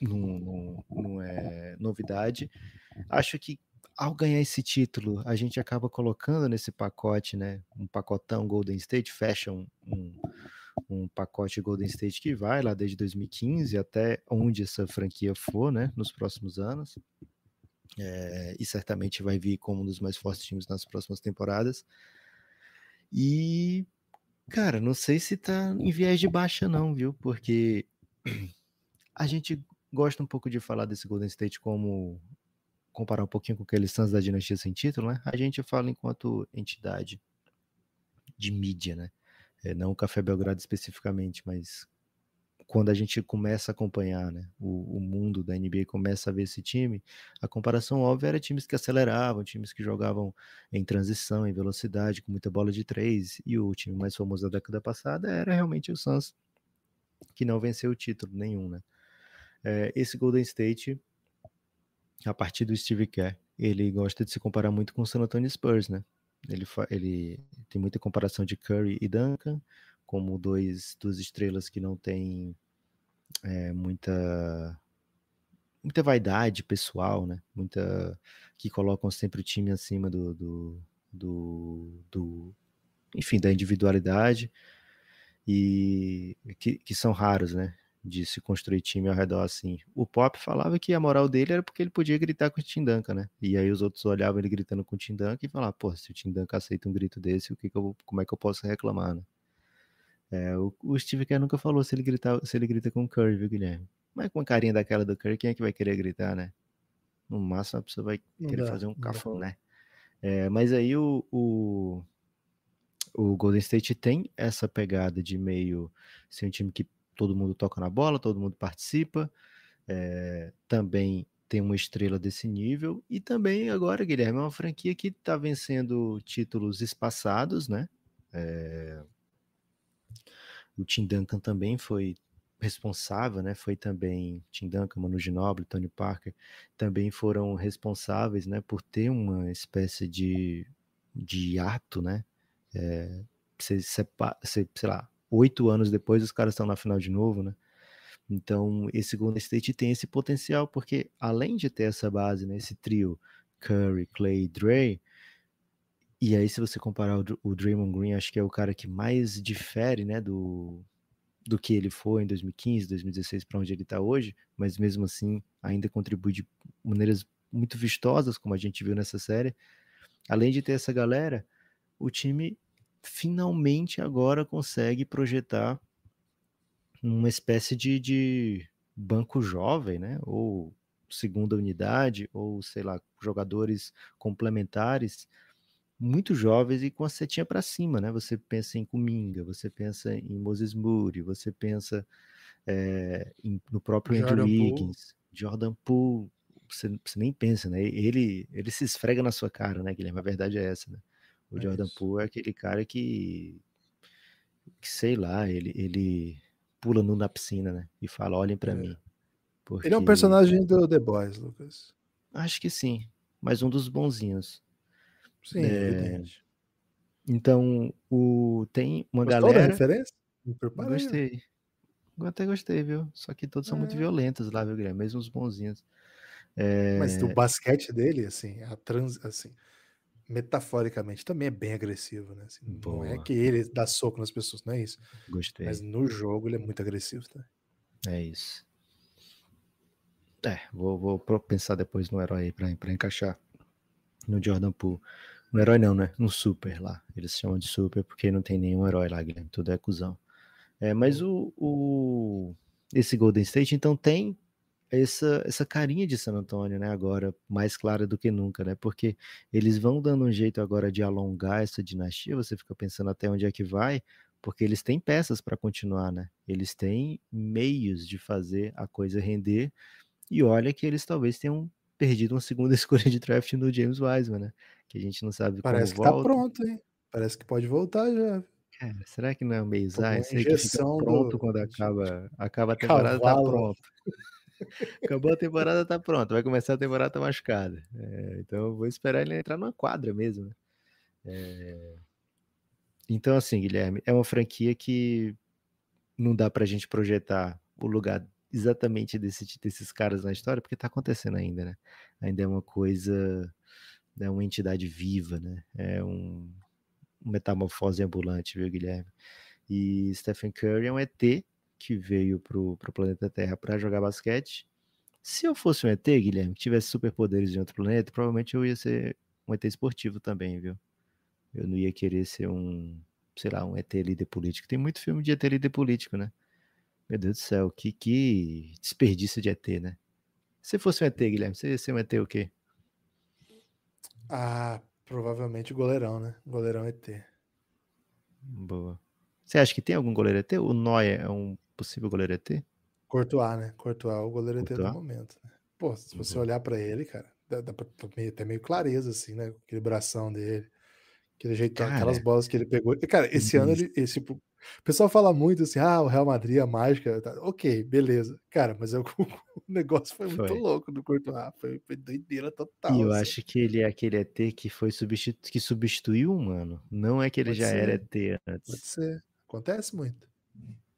não, não, não é novidade. Acho que ao ganhar esse título, a gente acaba colocando nesse pacote, né? Um pacotão Golden State, fecha um, um, um, pacote Golden State que vai lá desde 2015 até onde essa franquia for, né? Nos próximos anos. É, e certamente vai vir como um dos mais fortes times nas próximas temporadas. E, cara, não sei se tá em viés de baixa, não, viu? Porque a gente gosta um pouco de falar desse Golden State como comparar um pouquinho com aqueles Suns da dinastia sem título, né? A gente fala enquanto entidade de mídia, né? É, não o Café Belgrado especificamente, mas quando a gente começa a acompanhar né, o, o, mundo da NBA, começa a ver esse time, a comparação óbvia era times que aceleravam, times que jogavam em transição, em velocidade, com muita bola de três, e o time mais famoso da década passada era realmente o Suns, que não venceu o título nenhum. Né? É, esse Golden State, a partir do Steve Kerr, ele gosta de se comparar muito com o San Antonio Spurs, né? Ele, ele tem muita comparação de Curry e Duncan, como dois, duas estrelas que não têm é, muita muita vaidade pessoal, né? Muita que colocam sempre o time acima do, do, do, do enfim, da individualidade e que, que são raros, né? De se construir time ao redor assim. O Pop falava que a moral dele era porque ele podia gritar com o Tindanka, né? E aí os outros olhavam ele gritando com o Tindanka e falavam, pô, se o Tindanka aceita um grito desse, o que, que eu, como é que eu posso reclamar, né? É, o, o, Steve Kerr nunca falou se ele, grita se ele grita com o Curry, viu, Guilherme? Mas com a carinha daquela do Curry, quem é que vai querer gritar, né? No máximo a pessoa vai querer dá, fazer um cafão, né? É, mas aí o, o, o, Golden State tem essa pegada de meio ser assim, um time que todo mundo toca na bola, todo mundo participa. É, também tem uma estrela desse nível. E também agora, Guilherme, é uma franquia que está vencendo títulos espaçados, né? É, o Tim Duncan também foi responsável, né? Foi também Tim Duncan, Manu Ginóbili, Tony Parker, também foram responsáveis, né? Por ter uma espécie de, de ato, né? É, sei lá, oito anos depois os caras estão na final de novo, né? Então, esse Golden State tem esse potencial, porque além de ter essa base, né, esse trio Curry, Clay e Dre, e aí, se você comparar o, o Draymond Green, acho que é o cara que mais difere, né, do, do que ele foi em 2015, 2016, para onde ele está hoje, mas mesmo assim ainda contribui de maneiras muito vistosas, como a gente viu nessa série. Além de ter essa galera, o time finalmente agora consegue projetar uma espécie de, de banco jovem, né? Ou segunda unidade, ou sei lá, jogadores complementares muito jovens e com a setinha para cima, né? Você pensa em Cominga, você pensa em Moses Moody, você pensa é, em, no próprio Jordan Andrew Higgins, Jordan Poole, você, você, nem pensa, né? Ele, ele se esfrega na sua cara, né, Guilherme? A verdade é essa, né? O é Jordan isso. Poole é aquele cara que, que sei lá, ele, ele pula nu na piscina, né? E fala, olhem para é. mim. Porque... Ele é um personagem é do The Boys, Lucas. Acho que sim, mas um dos bonzinhos. Sim, é... evidente. Então, o... tem uma Gostou galera. Da referência? Me Gostei. Eu até gostei, viu? Só que todos é. são muito é. violentos lá, viu, Guilherme? Mesmo os bonzinhos. É... Mas o basquete dele, assim, a trans, assim, metaforicamente também é bem agressivo, né? Assim, não é que ele dá soco nas pessoas, não é isso. Gostei. Mas no jogo ele é muito agressivo, tá? É isso. É, vou, vou pensar depois no herói aí pra, pra encaixar no Jordan Poole. Um herói não, né? Um super lá. Eles chamam de super porque não tem nenhum herói lá, Guilherme. Tudo é cuzão. É, mas o, o, esse Golden State, então, tem essa, essa carinha de San Antonio, né? Agora, mais clara do que nunca, né? Porque eles vão dando um jeito agora de alongar essa dinastia. Você fica pensando até onde é que vai, porque eles têm peças para continuar, né? Eles têm meios de fazer a coisa render. E olha que eles talvez tenham perdido uma segunda escolha de draft no James Wiseman, né? que a gente não sabe Parece como que tá volta. tá pronto, hein? Parece que pode voltar já. Cara, será que não é o Meizai? Será que fica pronto do... quando acaba, acaba a temporada, tá Cavalo. tá pronto. Acabou a temporada, tá pronto. Vai começar a temporada, tá machucada. É, então vou esperar ele entrar numa quadra mesmo. Né? É... Então, assim, Guilherme, é uma franquia que não dá pra gente projetar o lugar exatamente desse, desses caras na história, porque tá acontecendo ainda, né? Ainda é uma coisa né, uma entidade viva, né? É um, metamorfose ambulante, viu, Guilherme? E Stephen Curry é um ET que veio pro, pro planeta Terra para jogar basquete. Se eu fosse um ET, Guilherme, que tivesse superpoderes de outro planeta, provavelmente eu ia ser um ET esportivo também, viu? Eu não ia querer ser um, sei lá, um ET líder político. Tem muito filme de ET líder político, né? Meu Deus do céu, que, que desperdício de ET, né? Se fosse um ET, Guilherme, você ia ser um ET o quê? Ah, provavelmente goleirão, né? Goleirão ET. Boa. Você acha que tem algum goleiro ET? O Noia é um possível goleiro ET? Courtois, né? Courtois é o goleiro ET do momento. Né? Pô, se você olhar para ele, cara, dá, dá pra ter tá tá meio clareza, assim, né? Aquele bração dele, aquele jeito, cara, aquelas bolas que ele pegou. Cara, esse uhum. ano, ele, esse, tipo, o pessoal fala muito assim: ah, o Real Madrid é mágica. Tá, ok, beleza. Cara, mas eu, o negócio foi, foi. muito louco do Curto Ah, foi, foi doideira total. E eu assim. acho que ele é aquele ET que, foi substitu que substituiu o humano. Não é que ele Pode já ser. era ET antes. Pode ser. Acontece muito.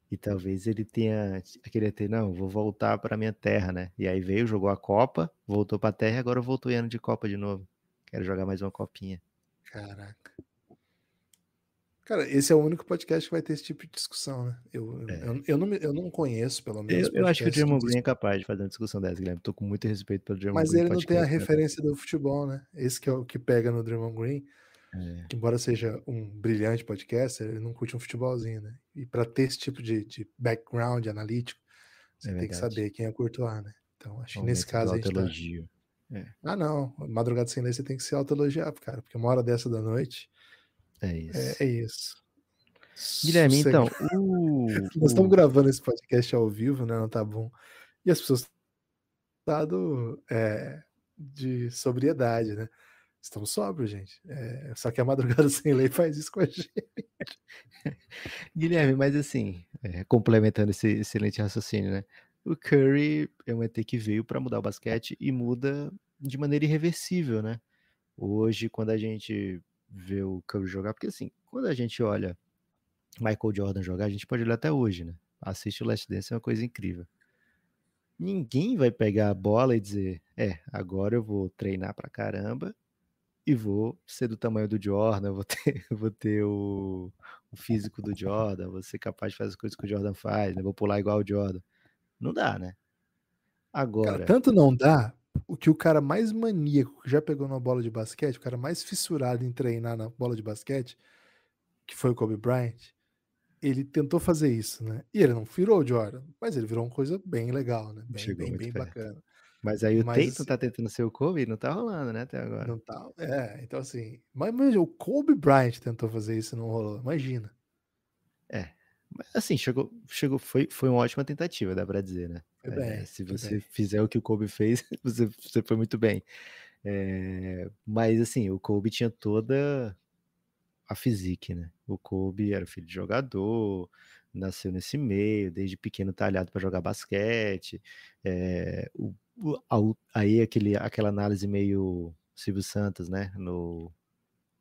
E talvez ele tenha aquele ET, não, vou voltar para minha terra, né? E aí veio, jogou a Copa, voltou para a terra e agora voltou em ano de Copa de novo. Quero jogar mais uma copinha. Caraca. Cara, esse é o único podcast que vai ter esse tipo de discussão, né? Eu, é. eu, eu, não, eu não conheço, pelo menos. Eu, eu acho que o German Green é capaz de fazer uma discussão dessa, Guilherme. Tô com muito respeito pelo German Green. Mas ele não tem a né? referência do futebol, né? Esse que é o que pega no German Green. É. Que, embora seja um brilhante podcaster, ele não curte um futebolzinho, né? E para ter esse tipo de, de background analítico, você é tem que saber quem é o lá, né? Então, acho que nesse caso a gente tá... É. Ah, não. Madrugada sem lei você tem que se autoelogiar, cara, porque uma hora dessa da noite é, é isso. É, é isso. Guilherme, Sossega. então. O, Nós estamos gravando esse podcast ao vivo, né? Não tá bom. E as pessoas estão é, de sobriedade, né? Estamos sóbrios, gente. É, só que a madrugada sem lei faz isso com a gente. Guilherme, mas assim, é, complementando esse excelente raciocínio, né? O Curry é um ET que veio para mudar o basquete e muda de maneira irreversível, né? Hoje, quando a gente ver o Curry jogar, porque assim, quando a gente olha Michael Jordan jogar, a gente pode olhar até hoje, né? Assiste o Last Dance é uma coisa incrível. Ninguém vai pegar a bola e dizer, é, agora eu vou treinar pra caramba e vou ser do tamanho do Jordan, vou ter, vou ter o, o físico do Jordan, vou ser capaz de fazer as coisas que o Jordan faz, né? vou pular igual o Jordan. Não dá, né? Agora. Cara, tanto não dá o que o cara mais maníaco que já pegou na bola de basquete, o cara mais fissurado em treinar na bola de basquete, que foi o Kobe Bryant, ele tentou fazer isso, né? E ele não virou Jordan, mas ele virou uma coisa bem legal, né? Bem, Chegou bem, bem bacana. Mas aí o mas, Tatum assim tá tentando ser o Kobe não tá rolando, né, até agora. Não tá, é, então assim, mas, mas o Kobe Bryant tentou fazer isso e não rolou, imagina. É, Assim, chegou, chegou, foi, foi uma ótima tentativa, dá para dizer, né? É, se você bem. fizer o que o Kobe fez, você, você foi muito bem. É, mas assim, o Kobe tinha toda a física, né? O Kobe era filho de jogador, nasceu nesse meio, desde pequeno talhado tá para jogar basquete. É, o, o, aí aquele, aquela análise meio Silvio Santos, né? No,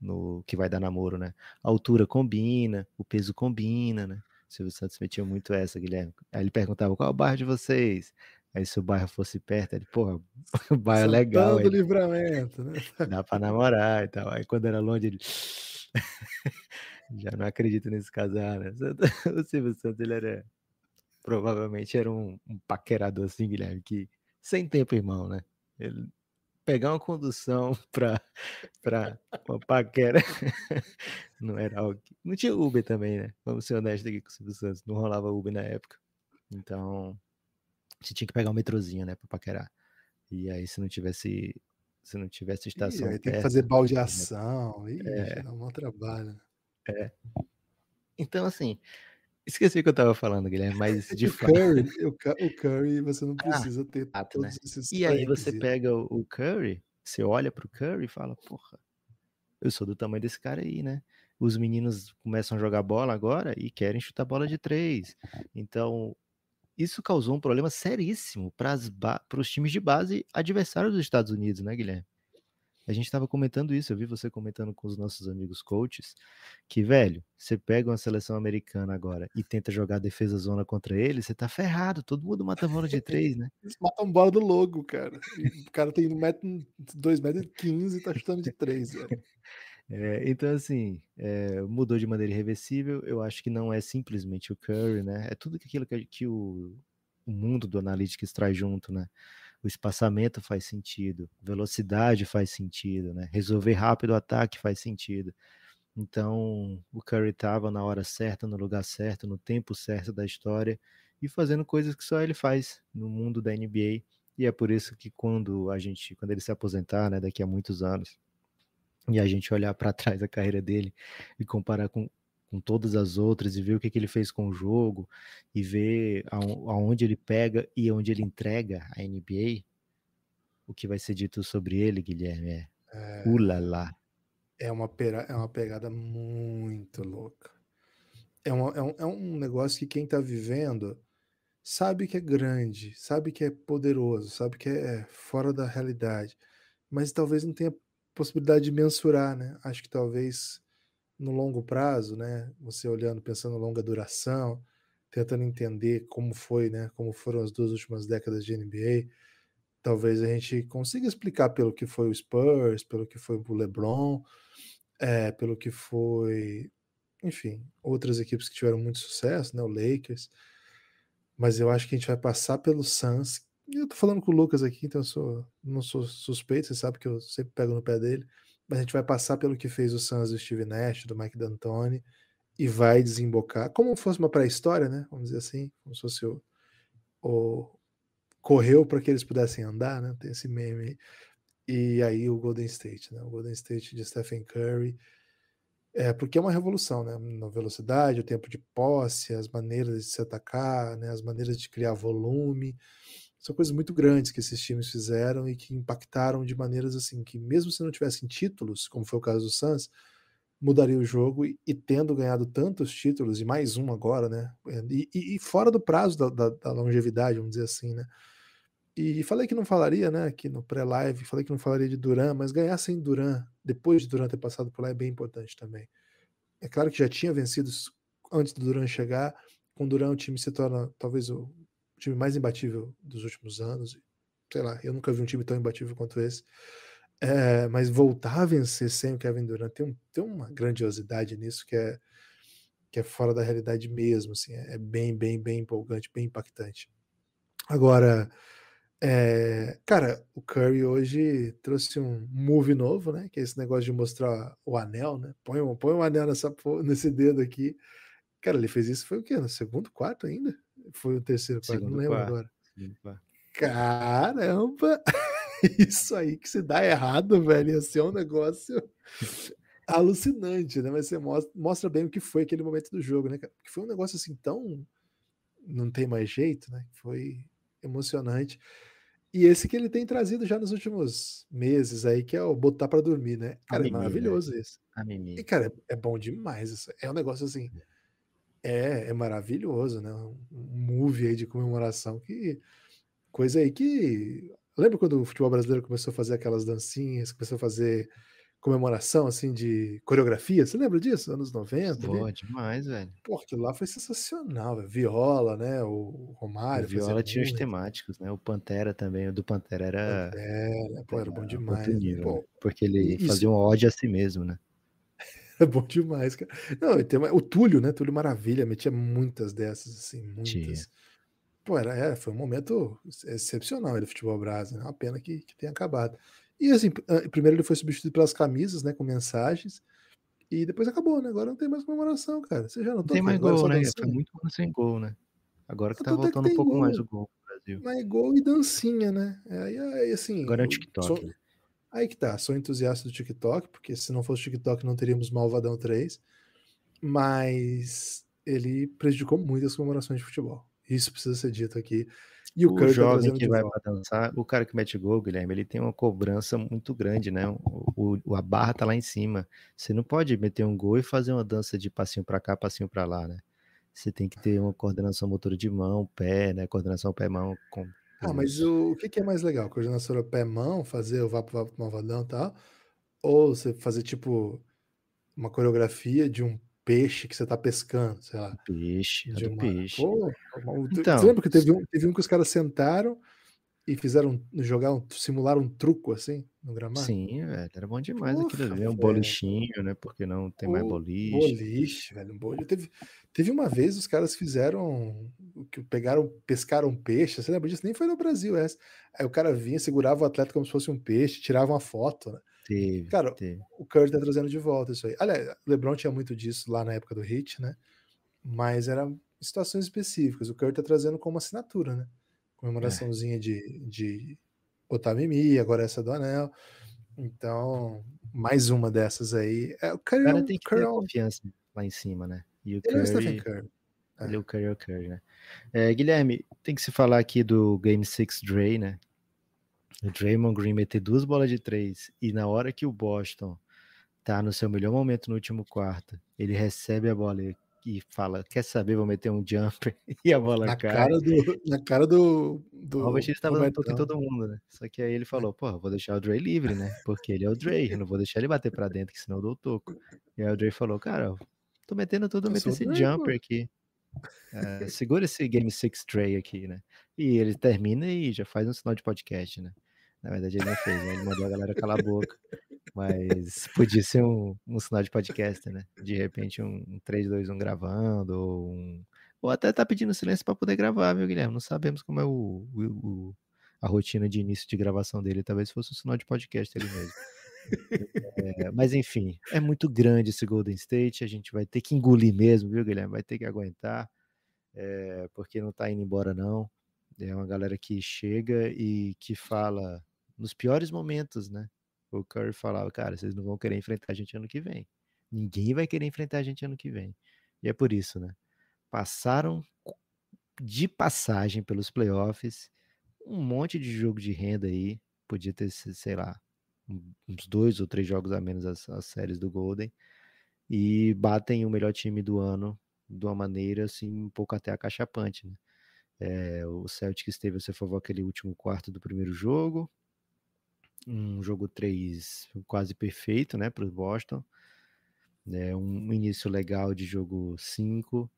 no que vai dar namoro, né? A altura combina, o peso combina, né? Silvio Santos metia muito essa, Guilherme. Aí ele perguntava qual é o bairro de vocês. Aí se o bairro fosse perto, ele, porra, o bairro é legal. Ele, livramento, né? Dá pra namorar e tal. Aí quando era longe, ele. Já não acredito nesse casal, né? O Silvio Santos, ele era. Provavelmente era um, um paquerador assim, Guilherme, que sem tempo, irmão, né? Ele pegar uma condução para para uma paquera. Não era algo. Que... Não tinha Uber também, né? Vamos ser honestos aqui com o Silvio Santos. Não rolava Uber na época. Então, você tinha que pegar um metrozinho, né, para paquerar. E aí, se não tivesse. Se não tivesse estação. Ih, aí tem perto, que fazer baldeação. Né? Ih, é, um trabalho. Né? É. Então, assim, Esqueci o que eu tava falando, Guilherme, mas é de fato. Curry, o, o Curry, você não ah, precisa ah, ter fato, né? todos né? esses E aí você pega o Curry, você olha pro Curry e fala, porra, eu sou do tamanho desse cara aí, né? Os meninos começam a jogar bola agora e querem chutar bola de três. Então, isso causou um problema seríssimo para os times de base adversários dos Estados Unidos, né, Guilherme? A gente estava comentando isso, eu vi você comentando com os nossos amigos coaches, que, velho, você pega uma seleção americana agora e tenta jogar defesa zona contra ele, você tá ferrado, todo mundo mata bola de três, né? Eles matam bola do logo, cara. o cara tem 2,15 metros e tá chutando de três, velho. É, então, assim, é, mudou de maneira irreversível. Eu acho que não é simplesmente o Curry, né? É tudo aquilo que, que o, o mundo do Analytics traz junto, né? o espaçamento faz sentido, velocidade faz sentido, né? Resolver rápido o ataque faz sentido. Então, o Curry estava na hora certa, no lugar certo, no tempo certo da história e fazendo coisas que só ele faz no mundo da NBA. E é por isso que quando a gente, quando ele se aposentar, né, daqui a muitos anos, e a gente olhar para trás a carreira dele e comparar com com todas as outras e ver o que, que ele fez com o jogo e ver aonde ele pega e aonde ele entrega a NBA, o que vai ser dito sobre ele, Guilherme, é, é ulala. É uma, pera, é uma pegada muito louca. É, uma, é, um, é um negócio que quem tá vivendo sabe que é grande, sabe que é poderoso, sabe que é, é fora da realidade, mas talvez não tenha possibilidade de mensurar, né? Acho que talvez no longo prazo, né? Você olhando, pensando longa duração, tentando entender como foi, né? Como foram as duas últimas décadas de NBA. Talvez a gente consiga explicar pelo que foi o Spurs, pelo que foi o LeBron, é, pelo que foi, enfim, outras equipes que tiveram muito sucesso, né? O Lakers. Mas eu acho que a gente vai passar pelo Suns. Eu tô falando com o Lucas aqui, então eu sou, não sou suspeito, você sabe que eu sempre pego no pé dele mas a gente vai passar pelo que fez o Suns do Steve Nash, do Mike D'Antoni, e vai desembocar, como fosse uma pré-história, né? Vamos dizer assim, como se fosse o, o correu para que eles pudessem andar, né? Tem esse meme. E aí o Golden State, né? O Golden State de Stephen Curry. É, porque é uma revolução, né? Na velocidade, o tempo de posse, as maneiras de se atacar, né? as maneiras de criar volume são coisas muito grandes que esses times fizeram e que impactaram de maneiras assim que mesmo se não tivessem títulos, como foi o caso do Suns, mudaria o jogo e, e tendo ganhado tantos títulos e mais um agora, né? É, e, e, e fora do prazo da, da, da, longevidade, vamos dizer assim, né? E falei que não falaria, né? Aqui no pré-live, falei que não falaria de Duran, mas ganhar sem Duran, depois de Duran ter passado por lá, é bem importante também. É claro que já tinha vencido antes do Duran chegar, com Duran o time se torna talvez o o time mais imbatível dos últimos anos. Sei lá, eu nunca vi um time tão imbatível quanto esse. É, mas voltar a vencer sem o Kevin Durant tem, um, tem uma grandiosidade nisso que é, que é fora da realidade mesmo. Assim, é, é bem, bem, bem empolgante, bem impactante. Agora, é, cara, o Curry hoje trouxe um move novo, né? Que é esse negócio de mostrar o anel, né? Põe um, põe um anel nessa, nesse dedo aqui. Cara, ele fez isso, foi o quê? No segundo quarto ainda? Foi o terceiro quarto, Segundo não lembro quarto. agora. Caramba! Isso aí que se dá errado, velho, ia ser um negócio alucinante, né? Mas você mostra, bem o que foi aquele momento do jogo, né? Que foi um negócio assim tão. Não tem mais jeito, né? Foi emocionante. E esse que ele tem trazido já nos últimos meses aí, que é o botar para dormir, né? Cara, é né? maravilhoso esse. E, cara, é bom demais isso. É um negócio assim. É é, é maravilhoso, né? Um movie aí de comemoração que coisa aí que lembra quando o futebol brasileiro começou a fazer aquelas dancinhas, começou a fazer comemoração assim de coreografia, você lembra disso? Anos 90? Boa, ali? demais, velho. Porque aquilo lá foi sensacional, velho. Viola, né? O Romário. O Viola tinha os temáticos, né? O Pantera também, o do Pantera era. É, era bom demais. né? pô, né? porque ele isso. fazia um ódio a si mesmo, né? É bom demais, cara. Não, tem, o Túlio, né? Túlio Maravilha, metia muitas dessas, assim, muitas. Tinha. Pô, era, é, foi um momento excepcional do futebol brasileiro. Né? Uma pena que, que tenha acabado. E assim, ah, primeiro ele foi substituído pelas camisas, né? Com mensagens. E depois acabou, né? Agora não tem mais comemoração, cara. Você já não, não tem é mais gol, né? Foi muito ano sem gol, né? Agora que tá é voltando um pouco gol. mais o gol no Brasil. Mas gol e dancinha, né? Aí, é, assim. Agora é TikTok. Só... Né? Aí que tá, sou entusiasta do TikTok, porque se não fosse TikTok não teríamos Malvadão 3, mas ele prejudicou muito as comemorações de futebol. Isso precisa ser dito aqui. E o, o tá jovem que vai dançar, o cara que mete gol, Guilherme, ele tem uma cobrança muito grande, né? O, o, a barra tá lá em cima. Você não pode meter um gol e fazer uma dança de passinho para cá, passinho para lá, né? Você tem que ter uma coordenação motora de mão, pé, né? Coordenação pé-mão, ah, mas o, o que, que é mais legal? Coordenação pé mão fazer o Vapo Vapo Malvadão e tal? Ou você fazer, tipo, uma coreografia de um peixe que você tá pescando, sei lá. Peixe, de é uma... peixe. Pô, é então, você lembra que teve um, teve um que os caras sentaram e fizeram, jogaram, simularam um truco assim no gramado? Sim, velho, era bom demais aquilo ali. É um bolichinho, né? Porque não tem o, mais boliche. Boliche, velho, um boliche. Teve, teve uma vez os caras fizeram, que pegaram, pescaram um peixe, você lembra disso? Nem foi no Brasil essa. Aí o cara vinha, segurava o atleta como se fosse um peixe, tirava uma foto, né? Teve, cara, teve. o Curry tá trazendo de volta isso aí. Aliás, o LeBron tinha muito disso lá na época do Hit, né? Mas era situações específicas. O Curry tá trazendo como assinatura, né? Comemoraçãozinha é. de, de Otamimi, agora essa do Anel. Então, mais uma dessas aí. É, o, Curry, o cara é tem que Curry... ter é confiança lá em cima, né? E o é Curry, Curry. É. Ele é o Curry, o Curry, né? É, Guilherme, tem que se falar aqui do Game 6 Dre, né? O Draymond Green meter duas bolas de três e na hora que o Boston tá no seu melhor momento no último quarto, ele recebe a bola e e fala: quer saber, vou meter um jumper e a bola na cai. Cara do, na cara do. do o Robert estava dando toque em todo mundo, né? Só que aí ele é. falou: pô, vou deixar o Dre livre, né? Porque ele é o Dre, eu não vou deixar ele bater para dentro, que senão eu dou o toco. E aí o Dre falou: cara, tô metendo tudo, meto esse Dre, jumper pô. aqui. Uh, segura esse Game 6 Dre aqui, né? E ele termina e já faz um sinal de podcast, né? Na verdade, ele não fez, né? Ele mandou a galera calar a boca. Mas podia ser um, um sinal de podcast, né? De repente, um, um 3, 2, 1 gravando, ou um. Ou até tá pedindo silêncio para poder gravar, viu, Guilherme? Não sabemos como é o, o, o, a rotina de início de gravação dele. Talvez fosse um sinal de podcast ele mesmo. É, mas enfim, é muito grande esse Golden State. A gente vai ter que engolir mesmo, viu, Guilherme? Vai ter que aguentar, é, porque não tá indo embora, não. É uma galera que chega e que fala nos piores momentos, né? O Curry falava, cara, vocês não vão querer enfrentar a gente ano que vem. Ninguém vai querer enfrentar a gente ano que vem. E é por isso, né? Passaram de passagem pelos playoffs, um monte de jogo de renda aí. Podia ter, sei lá, uns dois ou três jogos a menos as, as séries do Golden. E batem o melhor time do ano de uma maneira assim, um pouco até acachapante, né? É, o Celtic esteve a seu favor aquele último quarto do primeiro jogo, um jogo 3 quase perfeito, né, para o Boston. É um início legal de jogo 5.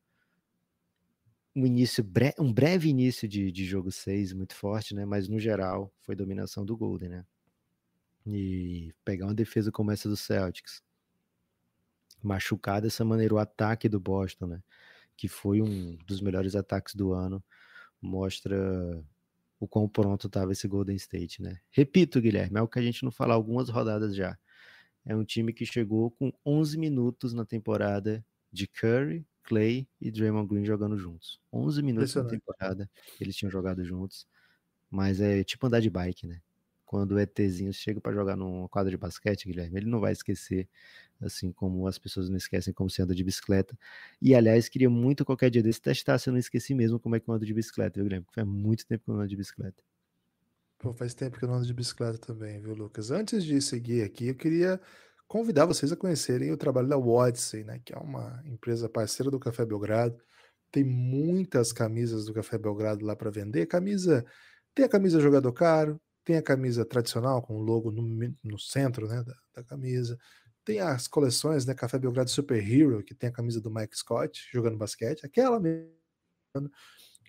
Um início bre um breve início de, de jogo 6 muito forte, né, mas no geral foi dominação do Golden, né? E pegar uma defesa como essa do Celtics, machucar dessa maneira o ataque do Boston, né, que foi um dos melhores ataques do ano, mostra o quão pronto estava esse Golden State, né? Repito, Guilherme, é o que a gente não falou algumas rodadas já. É um time que chegou com 11 minutos na temporada de Curry, Clay e Draymond Green jogando juntos. 11 minutos na temporada eles tinham jogado juntos, mas é tipo andar de bike, né? Quando o ETzinho chega para jogar numa quadra de basquete, Guilherme, ele não vai esquecer assim como as pessoas não esquecem como se anda de bicicleta. E, aliás, queria muito qualquer dia desse testar, se eu não esqueci mesmo como é que eu ando de bicicleta, viu, Guilherme? Porque faz muito tempo que eu não ando de bicicleta. Pô, faz tempo que eu não ando de bicicleta também, viu, Lucas? Antes de seguir aqui, eu queria convidar vocês a conhecerem o trabalho da Watson, né, que é uma empresa parceira do Café Belgrado. Tem muitas camisas do Café Belgrado lá para vender. Camisa, tem a camisa jogador caro, tem a camisa tradicional com o logo no, no centro, né, da, da camisa tem as coleções, né? Café Belgrado Super Hero, que tem a camisa do Mike Scott jogando basquete, aquela mesmo. É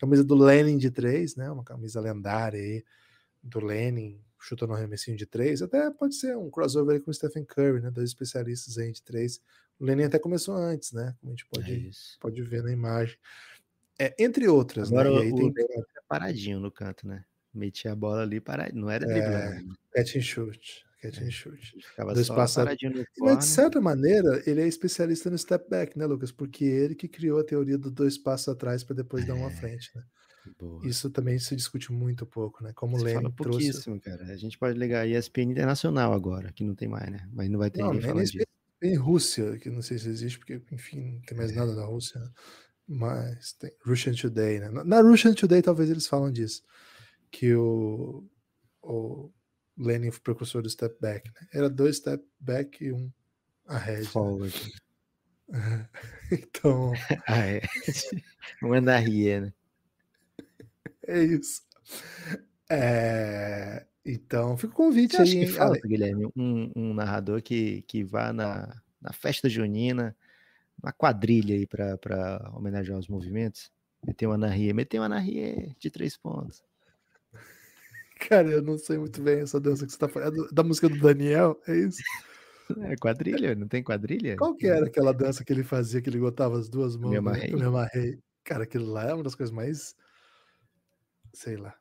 camisa do Lenin de três, né? Uma camisa lendária aí do Lenin, chutando um remessinho de três. Até pode ser um crossover aí com o Stephen Curry, né? Dois especialistas aí de três. O Lenin até começou antes, né? Como a gente pode, é pode ver na imagem. É, entre outras, né, Agora, né? e aí tem... É paradinho no canto, né? Metia a bola ali, para... não era driblar. É, né? catch and shoot catch and shoot. Ficava Dois passados. Mas, de certa maneira, ele é especialista no step back, né, Lucas? Porque ele que criou a teoria do dois passos atrás para depois é. dar um à frente, né? Boa. Isso também se discute muito pouco, né? Como o Lênin trouxe. cara. A gente pode ligar a ESPN internacional agora, que não tem mais, né? Mas não vai ter não, ninguém falando Tem Rússia, que não sei se existe, porque, enfim, não tem mais é. nada da Rússia. Né? Mas tem Russian Today, né? Na Russian Today talvez eles falam disso. Que o, o Lenin foi precursor do step back, né? Era dois step back e um a head. Forward. Né? então. a head. Um é anarria, né? É isso. É... Então, fica o convite Você aí. Acho que falta, Guilherme, um, um, narrador que, que vá na, na festa junina, uma quadrilha aí para homenagear os movimentos. Meter uma anarria. Meter uma Rie é de três pontos. Cara, eu não sei muito bem essa dança que você tá falando. É da música do Daniel, é isso? É quadrilha, não tem quadrilha? Qual que era aquela dança que ele fazia, que ele botava as duas mãos? Me né? amarrei. Me amarrei. Cara, aquilo lá é uma das coisas mais. Sei lá.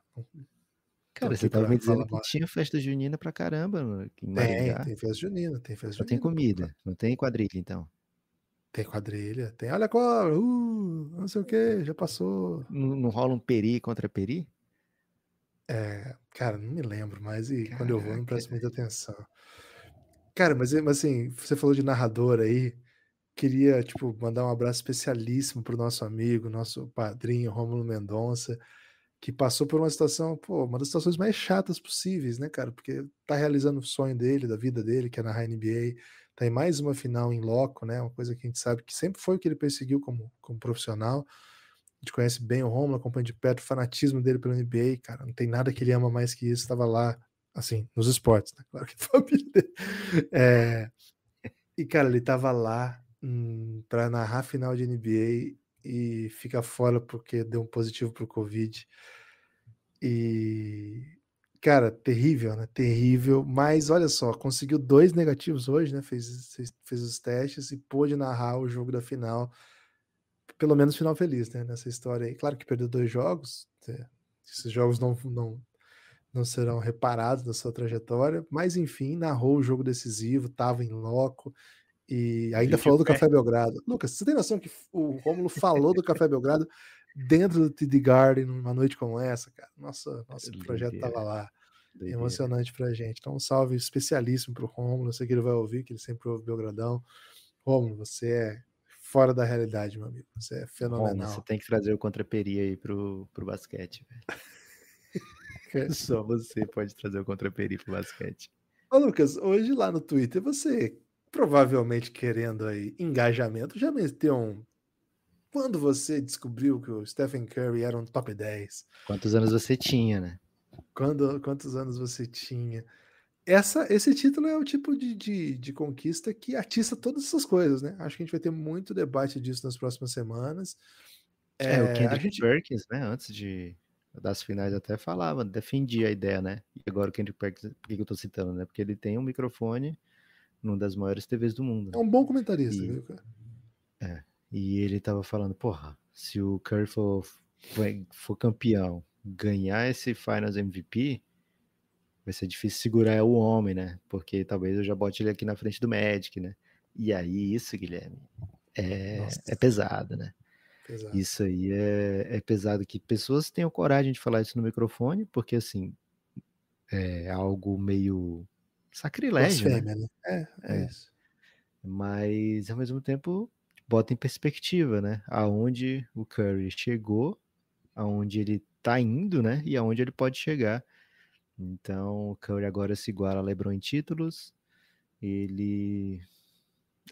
Cara, você tava me dizendo que tinha festa junina pra caramba. Mano, tem, tem festa junina, tem festa junina. Não tem comida, não tem quadrilha, então. Tem quadrilha, tem olha agora, uh, não sei o que, já passou. Não, não rola um peri contra peri? É, cara, não me lembro mais. E Caraca. quando eu vou, não presto muita atenção. Cara, mas, mas assim, você falou de narrador aí. Queria, tipo, mandar um abraço especialíssimo pro nosso amigo, nosso padrinho, Rômulo Mendonça, que passou por uma situação, pô, uma das situações mais chatas possíveis, né, cara? Porque tá realizando o sonho dele, da vida dele, que é narrar NBA, tá em mais uma final em loco, né? Uma coisa que a gente sabe que sempre foi o que ele perseguiu como, como profissional. A gente conhece bem o Romulo, acompanha de perto o fanatismo dele pelo NBA, cara. Não tem nada que ele ama mais que isso. Estava lá, assim, nos esportes, né? Claro que família. É... E, cara, ele estava lá hum, para narrar a final de NBA e fica fora porque deu um positivo para o Covid. E, cara, terrível, né? Terrível. Mas olha só, conseguiu dois negativos hoje, né? fez, fez os testes e pôde narrar o jogo da final pelo menos final feliz né, nessa história aí. Claro que perdeu dois jogos, né, esses jogos não, não, não serão reparados na sua trajetória, mas enfim, narrou o jogo decisivo, estava em loco e ainda falou do Café Belgrado. Lucas, você tem noção que o Rômulo falou do Café Belgrado dentro do TD Garden numa noite como essa, cara? Nossa, nosso projeto estava lá. Doideira. Emocionante pra gente. Então, um salve especialíssimo pro Rômulo. Eu sei que ele vai ouvir, que ele sempre ouve Belgradão. Rômulo, você é fora da realidade, meu amigo. Você é fenomenal. Bom, você tem que trazer o Contraperi aí pro, pro basquete. Só você pode trazer o Contraperi pro basquete. Ô, Lucas, hoje lá no Twitter, você provavelmente querendo aí engajamento, já meteu um. Quando você descobriu que o Stephen Curry era um top 10? Quantos anos você tinha, né? Quando, quantos anos você tinha? essa, esse título é o tipo de, de, de, conquista que atiça todas essas coisas, né? Acho que a gente vai ter muito debate disso nas próximas semanas. É, é o Kendrick gente... Perkins, né? Antes de das finais até falava, defendia a ideia, né? E agora o Kendrick Perkins, por que eu estou citando, né? Porque ele tem um microfone numa das maiores TVs do mundo. Né? É um bom comentarista, e, viu, cara? É. E ele tava falando, porra, se o Curry for, for campeão, ganhar esse Finals MVP, vai ser difícil segurar o homem, né? Porque talvez eu já bote ele aqui na frente do médico, né? E aí, isso, Guilherme, é, é pesado, né? Pesado. Isso aí é, é, pesado que pessoas tenham coragem de falar isso no microfone, porque assim é algo meio sacrilégio. né? né? É, é, é isso. Mas ao mesmo tempo bota em perspectiva, né? Aonde o Curry chegou, aonde ele tá indo, né? E aonde ele pode chegar então, o Curry agora se iguala a LeBron em títulos. Ele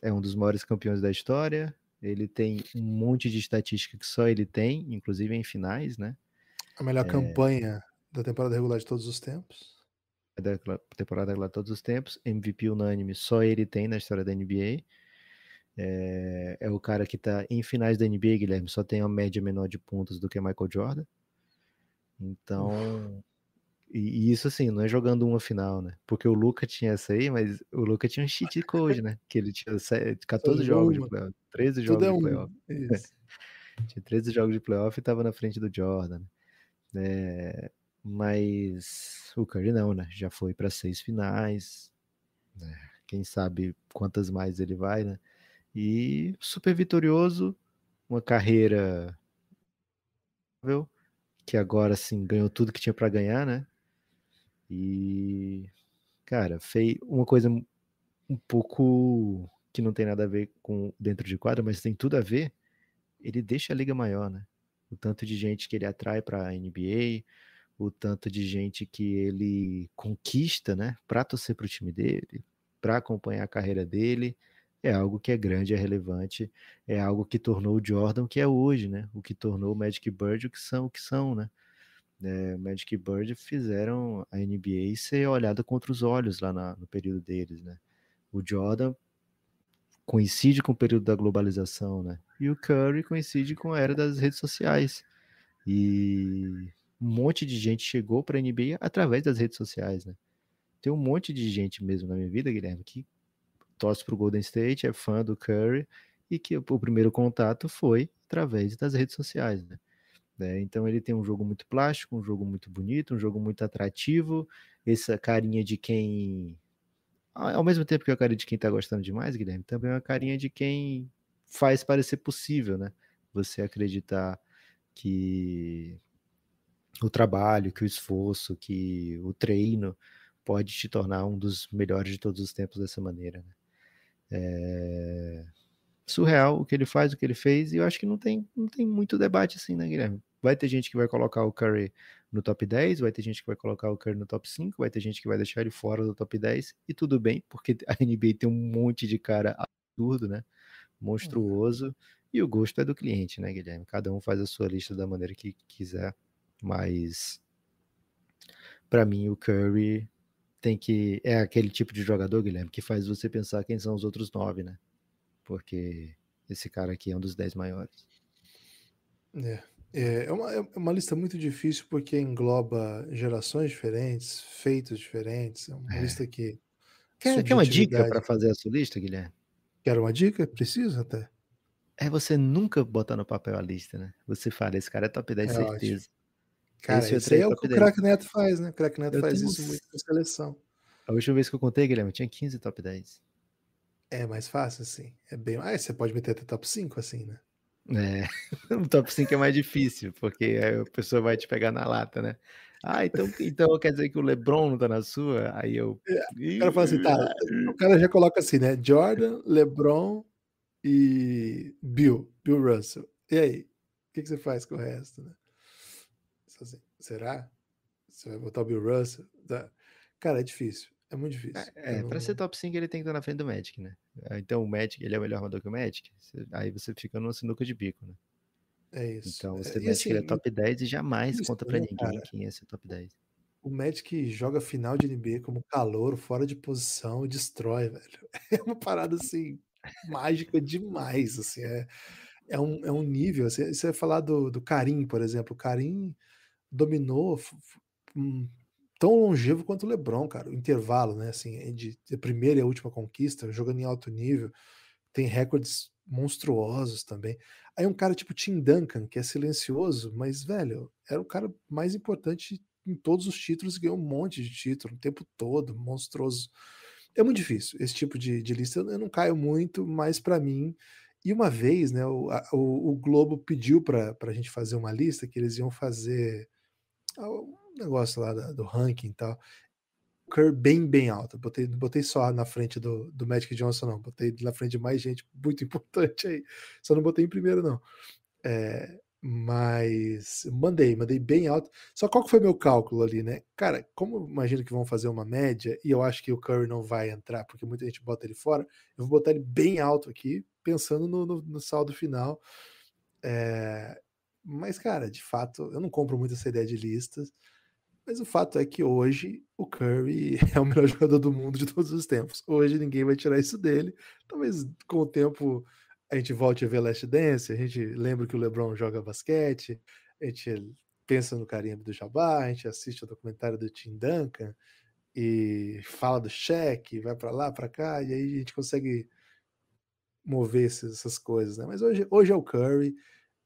é um dos maiores campeões da história. Ele tem um monte de estatística que só ele tem, inclusive em finais, né? A melhor é... campanha da temporada regular de todos os tempos. É da temporada regular de todos os tempos. MVP unânime só ele tem na história da NBA. É, é o cara que está em finais da NBA, Guilherme, só tem uma média menor de pontos do que Michael Jordan. Então, e, e, isso assim, não é jogando uma final, né? Porque o Luca tinha essa aí, mas o Luca tinha um cheat code, né? Que ele tinha 14 jogos de playoff, 13 jogos é de playoff. tinha 13 jogos de playoff e estava na frente do Jordan. É, mas o Curry não, né? Já foi para seis finais. Né? Quem sabe quantas mais ele vai, né? E super vitorioso, uma carreira que agora sim ganhou tudo que tinha para ganhar, né? E, cara, fez uma coisa um pouco que não tem nada a ver com dentro de quadra, mas tem tudo a ver. Ele deixa a liga maior, né? O tanto de gente que ele atrai para a NBA, o tanto de gente que ele conquista, né, para torcer para o time dele, para acompanhar a carreira dele, é algo que é grande, é relevante, é algo que tornou o Jordan o que é hoje, né? O que tornou o Magic Bird o que são, o que são, né? né, Magic Bird fizeram a NBA ser olhada contra os olhos lá na, no período deles, né? O Jordan coincide com o período da globalização, né? E o Curry coincide com a era das redes sociais. E um monte de gente chegou para a NBA através das redes sociais, né? Tem um monte de gente mesmo na minha vida, Guilherme, que torce para o Golden State, é fã do Curry e que o primeiro contato foi através das redes sociais, né? Né? Então ele tem um jogo muito plástico, um jogo muito bonito, um jogo muito atrativo, essa carinha de quem. Ao mesmo tempo que é a carinha de quem está gostando demais, Guilherme, também é uma carinha de quem faz parecer possível, né? Você acreditar que o trabalho, que o esforço, que o treino pode te tornar um dos melhores de todos os tempos dessa maneira. Né? É surreal o que ele faz, o que ele fez, e eu acho que não tem, não tem muito debate assim, né, Guilherme? vai ter gente que vai colocar o Curry no top 10, vai ter gente que vai colocar o Curry no top 5, vai ter gente que vai deixar ele fora do top 10, e tudo bem, porque a NBA tem um monte de cara absurdo, né? Uhum. Monstruoso, e o gosto é do cliente, né, Guilherme? Cada um faz a sua lista da maneira que quiser, mas para mim o Curry tem que é aquele tipo de jogador, Guilherme, que faz você pensar quem são os outros nove, né? Porque esse cara aqui é um dos dez maiores. É, é, é uma, é uma lista muito difícil porque engloba gerações diferentes, feitos diferentes. É uma é. lista que. Quer, quer uma dica para fazer essa lista, Guilherme? Quer uma dica? Precisa até. É você nunca botar no papel a lista, né? Você fala, esse cara é top 10, é certeza. Ótimo. Cara, esse isso aí é, é o que o Crack Neto faz, né? O Crack Neto eu faz isso muito na seleção. A última vez que eu contei, Guilherme, eu tinha 15 top 10. É mais fácil, assim. É bem. Ah, você pode meter até top 5, assim, né? É, o top 5 é mais difícil, porque a pessoa vai te pegar na lata, né? Ah, então, então quer dizer que o LeBron não tá na sua? Aí eu. É, o cara fala assim, tá. O cara já coloca assim, né? Jordan, LeBron e Bill, Bill Russell. E aí? O que, que você faz com o resto, né? Assim, será? Você vai botar o Bill Russell? Tá. Cara, é difícil. É muito difícil. É, é não... pra ser top 5 ele tem que estar na frente do Magic, né? Ah, então o Magic, ele é melhor armador que o Magic? Aí você fica numa sinuca de bico, né? É isso. Então você é, Magic ele é assim, top 10 e jamais isso, conta para né, ninguém cara, quem é seu top 10. O Magic joga final de NBA como calor, fora de posição e destrói, velho. É uma parada assim, mágica demais, assim, é, é, um, é um nível, assim, você vai falar do, do Karim, por exemplo, o Karim dominou, tão longevo quanto o LeBron, cara. O intervalo, né? Assim, de, de primeira e última conquista, jogando em alto nível, tem recordes monstruosos também. Aí um cara tipo Tim Duncan, que é silencioso, mas velho, era o cara mais importante em todos os títulos e ganhou um monte de título o tempo todo, monstruoso. É muito difícil esse tipo de, de lista. Eu não caio muito, mas para mim. E uma vez, né, o, a, o, o Globo pediu para a gente fazer uma lista que eles iam fazer negócio lá do, ranking e tal. Kerr bem, bem alto. Botei, botei só na frente do, do Magic Johnson, não. Botei na frente de mais gente muito importante aí. Só não botei em primeiro, não. É, mas mandei, mandei bem alto. Só qual que foi meu cálculo ali, né? Cara, como imagino que vão fazer uma média e eu acho que o Curry não vai entrar, porque muita gente bota ele fora, eu vou botar ele bem alto aqui, pensando no, no, no saldo final. É, mas, cara, de fato, eu não compro muito essa ideia de listas. Mas o fato é que hoje o Curry é o melhor jogador do mundo de todos os tempos. Hoje ninguém vai tirar isso dele. Talvez com o tempo a gente volte a ver Last Dance, a gente lembra que o LeBron joga basquete, a gente pensa no carimbo do Jabá, a gente assiste o documentário do Tim Duncan e fala do cheque, vai para lá, para cá, e aí a gente consegue mover essas coisas, né? Mas hoje, hoje é o Curry,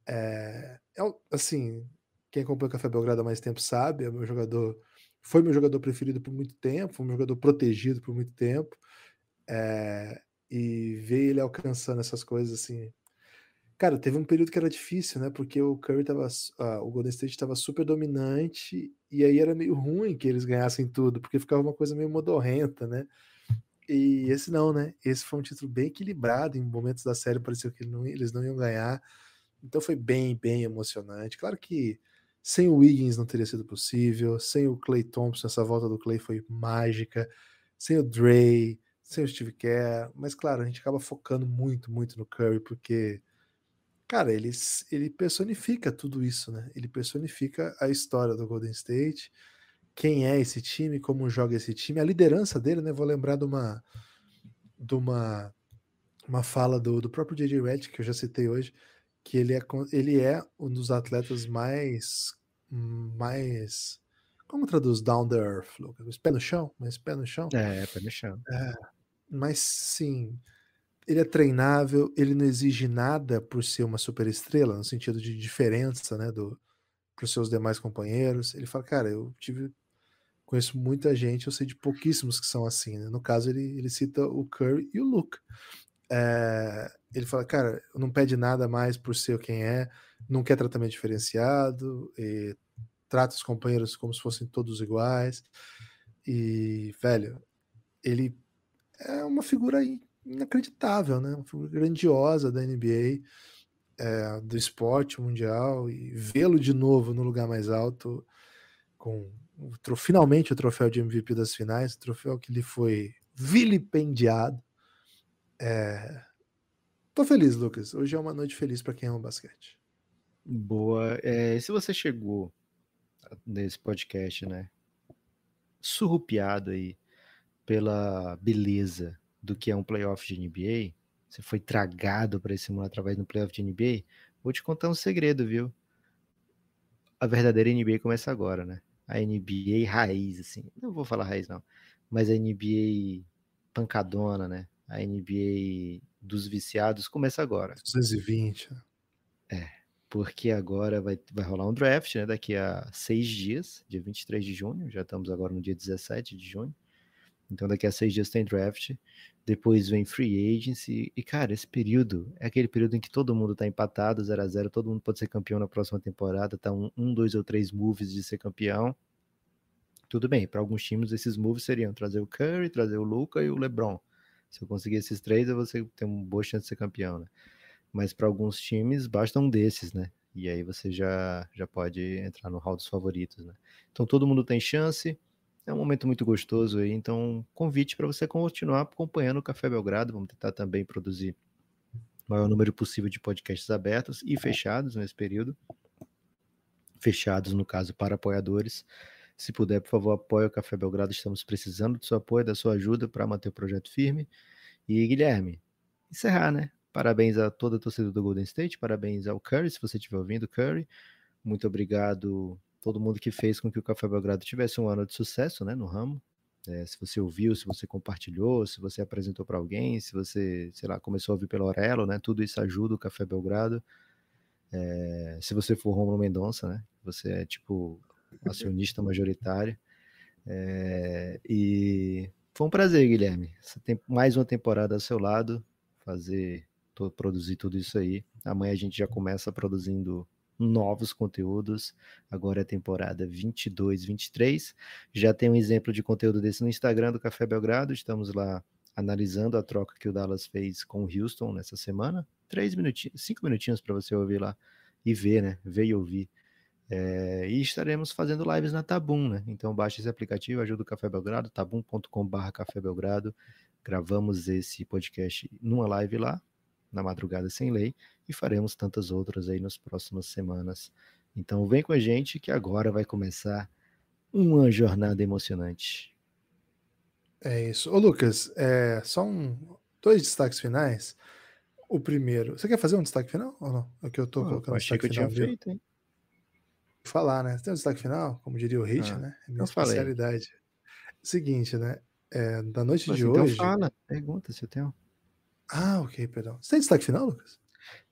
é, é assim, quem acompanha o Café Belgrado há mais tempo sabe, é meu jogador, foi meu jogador preferido por muito tempo, foi meu jogador protegido por muito tempo. É, e ver ele alcançando essas coisas assim. Cara, teve um período que era difícil, né? Porque o Curry tava. Ah, o Golden State estava super dominante, e aí era meio ruim que eles ganhassem tudo, porque ficava uma coisa meio modorrenta, né? E esse não, né? Esse foi um título bem equilibrado. Em momentos da série parecia que não, eles não iam ganhar. Então foi bem, bem emocionante. Claro que sem o Wiggins não teria sido possível, sem o Clay Thompson, essa volta do Clay foi mágica, sem o Dre, sem o Steve Kerr, mas claro, a gente acaba focando muito, muito no Curry, porque, cara, ele, ele personifica tudo isso, né? Ele personifica a história do Golden State, quem é esse time, como joga esse time, a liderança dele, né? Vou lembrar de uma, de uma, uma fala do, do próprio J.J. Redick, que eu já citei hoje, que ele é, ele é um dos atletas mais. mais como traduz down the earth, Lucas? Pé no chão? Mas pé no chão? É, pé no chão. É, mas sim, ele é treinável, ele não exige nada por ser uma superestrela, no sentido de diferença, né, do para os seus demais companheiros. Ele fala, cara, eu tive conheço muita gente, eu sei de pouquíssimos que são assim. Né? No caso, ele, ele cita o Curry e o Luke. É, ele fala, cara, não pede nada mais por ser quem é, não quer tratamento diferenciado, trata os companheiros como se fossem todos iguais. E, velho, ele é uma figura inacreditável, né? Uma figura grandiosa da NBA, é, do esporte mundial, e vê-lo de novo no lugar mais alto, com o finalmente o troféu de MVP das finais, o troféu que lhe foi vilipendiado. É, Tô feliz, Lucas. Hoje é uma noite feliz para quem ama basquete. Boa. É, se você chegou nesse podcast, né? Surrupiado aí pela beleza do que é um playoff de NBA, você foi tragado para esse mundo através do playoff de NBA, vou te contar um segredo, viu? A verdadeira NBA começa agora, né? A NBA raiz, assim. Não vou falar raiz, não. Mas a NBA pancadona, né? A NBA dos viciados começa agora. 220. É. é, porque agora vai, vai rolar um draft, né? Daqui a seis dias, dia 23 de junho, já estamos agora no dia 17 de junho. Então daqui a seis dias tem draft, depois vem free agency, e cara, esse período é aquele período em que todo mundo tá empatado, 0 a 0 todo mundo pode ser campeão na próxima temporada, tá um, um dois ou três moves de ser campeão. Tudo bem, para alguns times esses moves seriam trazer o Curry, trazer o Luca e o LeBron. Se eu conseguir esses três, eu vou ter uma boa chance de ser campeão, né? Mas para alguns times, basta um desses, né? E aí você já, já pode entrar no hall dos favoritos, né? Então todo mundo tem chance. É um momento muito gostoso aí, então convite para você continuar acompanhando o Café Belgrado. Vamos tentar também produzir o maior número possível de podcasts abertos e fechados nesse período. Fechados, no caso, para apoiadores, se puder, por favor, apoie o Café Belgrado. Estamos precisando do seu apoio, da sua ajuda para manter o projeto firme. E, Guilherme, encerrar, né? Parabéns a toda a torcida do Golden State, parabéns ao Curry, se você estiver ouvindo, Curry. Muito obrigado a todo mundo que fez com que o Café Belgrado tivesse um ano de sucesso, né, no ramo. É, se você ouviu, se você compartilhou, se você apresentou para alguém, se você, sei lá, começou a ouvir pelo Orelo, né? Tudo isso ajuda o Café Belgrado. É, se você for Romulo Mendonça, né? Você é tipo acionista majoritário. É, e foi um prazer, Guilherme. mais uma temporada ao seu lado, fazer, produzir tudo isso aí. Amanhã a gente já começa produzindo novos conteúdos. Agora é temporada 22, 23. Já tem um exemplo de conteúdo desse no Instagram do Café Belgrado. Estamos lá analisando a troca que o Dallas fez com o Houston nessa semana. Três minutinhos, cinco minutinhos para você ouvir lá e ver, né? Ver e ouvir é, e estaremos fazendo lives na Tabum, né? Então baixe esse aplicativo, ajuda o Café Belgrado, tabum.com.br Café Belgrado. Gravamos esse podcast numa live lá, na Madrugada Sem Lei, e faremos tantas outras aí nas próximas semanas. Então vem com a gente que agora vai começar uma jornada emocionante. É isso. Ô Lucas, é, só um, dois destaques finais. O primeiro, você quer fazer um destaque final ou não? É que eu tô ah, colocando eu achei destaque que eu tinha feito, hein? falar, né? tem um destaque final, como diria o Rich, ah, né? É minha então especialidade. É seguinte, né? É, da noite Mas de então hoje. Fala, pergunta se eu tenho. Ah, ok, perdão. Você tem destaque final, Lucas?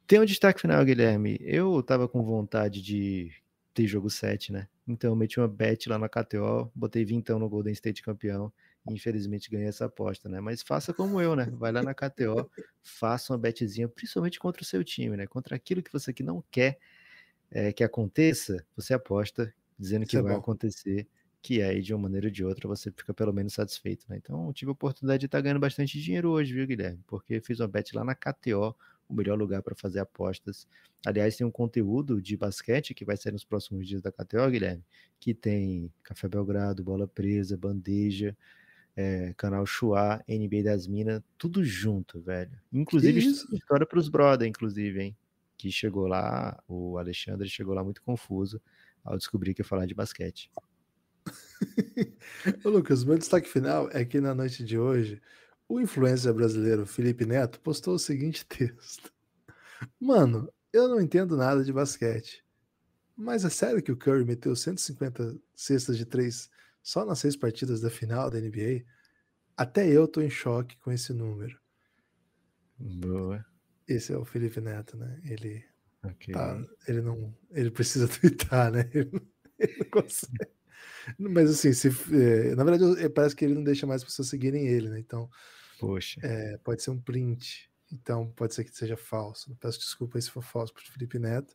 Tem um destaque final, Guilherme. Eu tava com vontade de ter jogo 7, né? Então eu meti uma bet lá na KTO, botei 20 no Golden State campeão. Infelizmente ganhei essa aposta, né? Mas faça como eu, né? Vai lá na KTO, faça uma betzinha, principalmente contra o seu time, né? Contra aquilo que você que não quer é, que aconteça, você aposta dizendo que Isso é vai é acontecer, que aí é, de uma maneira ou de outra você fica pelo menos satisfeito. Né? Então, tive a oportunidade de estar tá ganhando bastante dinheiro hoje, viu, Guilherme? Porque fiz uma bet lá na KTO, o melhor lugar para fazer apostas. Aliás, tem um conteúdo de basquete que vai sair nos próximos dias da KTO, Guilherme, que tem Café Belgrado, Bola Presa, Bandeja, é, canal Chua, NBA das Minas, tudo junto, velho. Inclusive, história para os brother, inclusive, hein? que chegou lá, o Alexandre chegou lá muito confuso ao descobrir que ia falar de basquete. Ô, Lucas, meu destaque final é que na noite de hoje, o influencer brasileiro Felipe Neto postou o seguinte texto: Mano, eu não entendo nada de basquete. Mas é sério que o Curry meteu 150 cestas de três só nas seis partidas da final da NBA? Até eu tô em choque com esse número. Boa. Esse é o Felipe Neto, né? Ele okay. tá, ele não, ele precisa twittar, né? Ele não, consegue. Mas assim, se, é, na verdade é, parece que ele não deixa mais pessoas seguirem ele, né? Então, poxa, é, pode ser um print. Então pode ser que seja falso. Peço desculpa aí se for falso para Felipe Neto.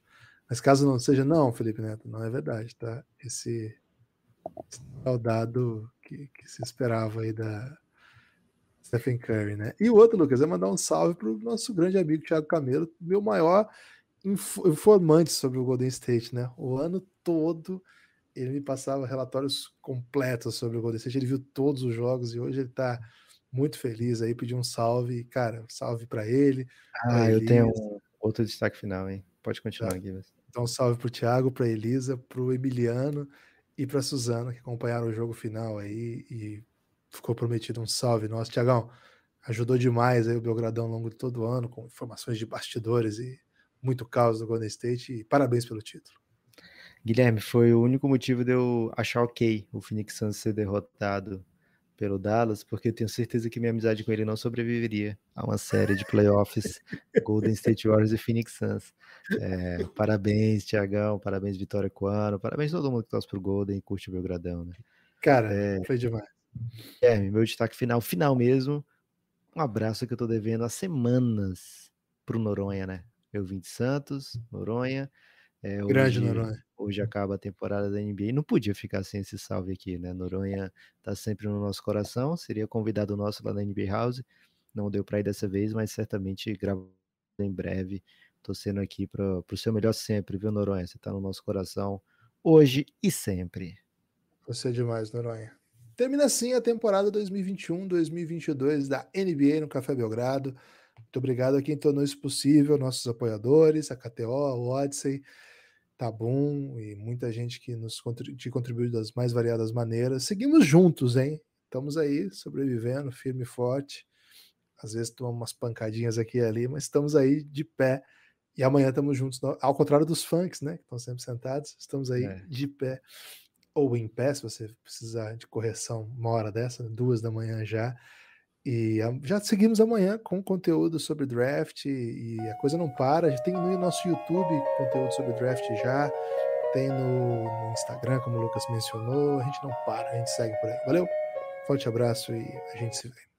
Mas caso não seja, não, Felipe Neto, não é verdade, tá? Esse, esse dado que, que se esperava aí da, Stephen Curry, né? E o outro, Lucas, é mandar um salve para o nosso grande amigo Thiago Camelo, meu maior inf informante sobre o Golden State, né? O ano todo ele me passava relatórios completos sobre o Golden State, ele viu todos os jogos e hoje ele está muito feliz aí, pediu um salve, cara, salve para ele. Ah, eu tenho outro destaque final, hein? Pode continuar, tá. Guilherme. Então, salve para o Thiago, para Elisa, para o Emiliano e para Suzana, que acompanharam o jogo final aí e ficou prometido um salve. Nosso Tiagão, ajudou demais aí o Belgradão ao longo de todo o ano, com informações de bastidores e muito caos do Golden State. E parabéns pelo título. Guilherme, foi o único motivo de eu achar ok o Phoenix Suns ser derrotado pelo Dallas, porque eu tenho certeza que minha amizade com ele não sobreviveria a uma série de playoffs Golden State Warriors e Phoenix Suns. É, parabéns, Tiagão, parabéns, Vitória Coano, parabéns todo mundo que torce pro Golden e curte o Belgradão, né? Cara, é... foi demais. Guilherme, é, meu destaque final, final mesmo. Um abraço que eu tô devendo há semanas pro Noronha, né? Eu vim de Santos, Noronha. É, hoje, Grande Noronha. Hoje acaba a temporada da NBA. Não podia ficar sem esse salve aqui, né? Noronha tá sempre no nosso coração. Seria convidado nosso lá na NBA House. Não deu para ir dessa vez, mas certamente gravado em breve. Tô sendo aqui para o seu melhor sempre, viu, Noronha? Você tá no nosso coração hoje e sempre. Você é demais, Noronha. Termina assim a temporada 2021-2022 da NBA no Café Belgrado. Muito obrigado a quem tornou isso possível, nossos apoiadores, a KTO, a Odyssey, Tabum tá e muita gente que nos te contribuiu das mais variadas maneiras. Seguimos juntos, hein? Estamos aí sobrevivendo, firme e forte. Às vezes tomamos umas pancadinhas aqui e ali, mas estamos aí de pé. E amanhã estamos juntos, ao contrário dos funks, né? Que estão sempre sentados, estamos aí é. de pé ou em pé, se você precisar de correção uma hora dessa, duas da manhã já. E já seguimos amanhã com conteúdo sobre draft e a coisa não para. tem no nosso YouTube conteúdo sobre draft já, tem no, no Instagram, como o Lucas mencionou. A gente não para, a gente segue por aí. Valeu, forte abraço e a gente se vê.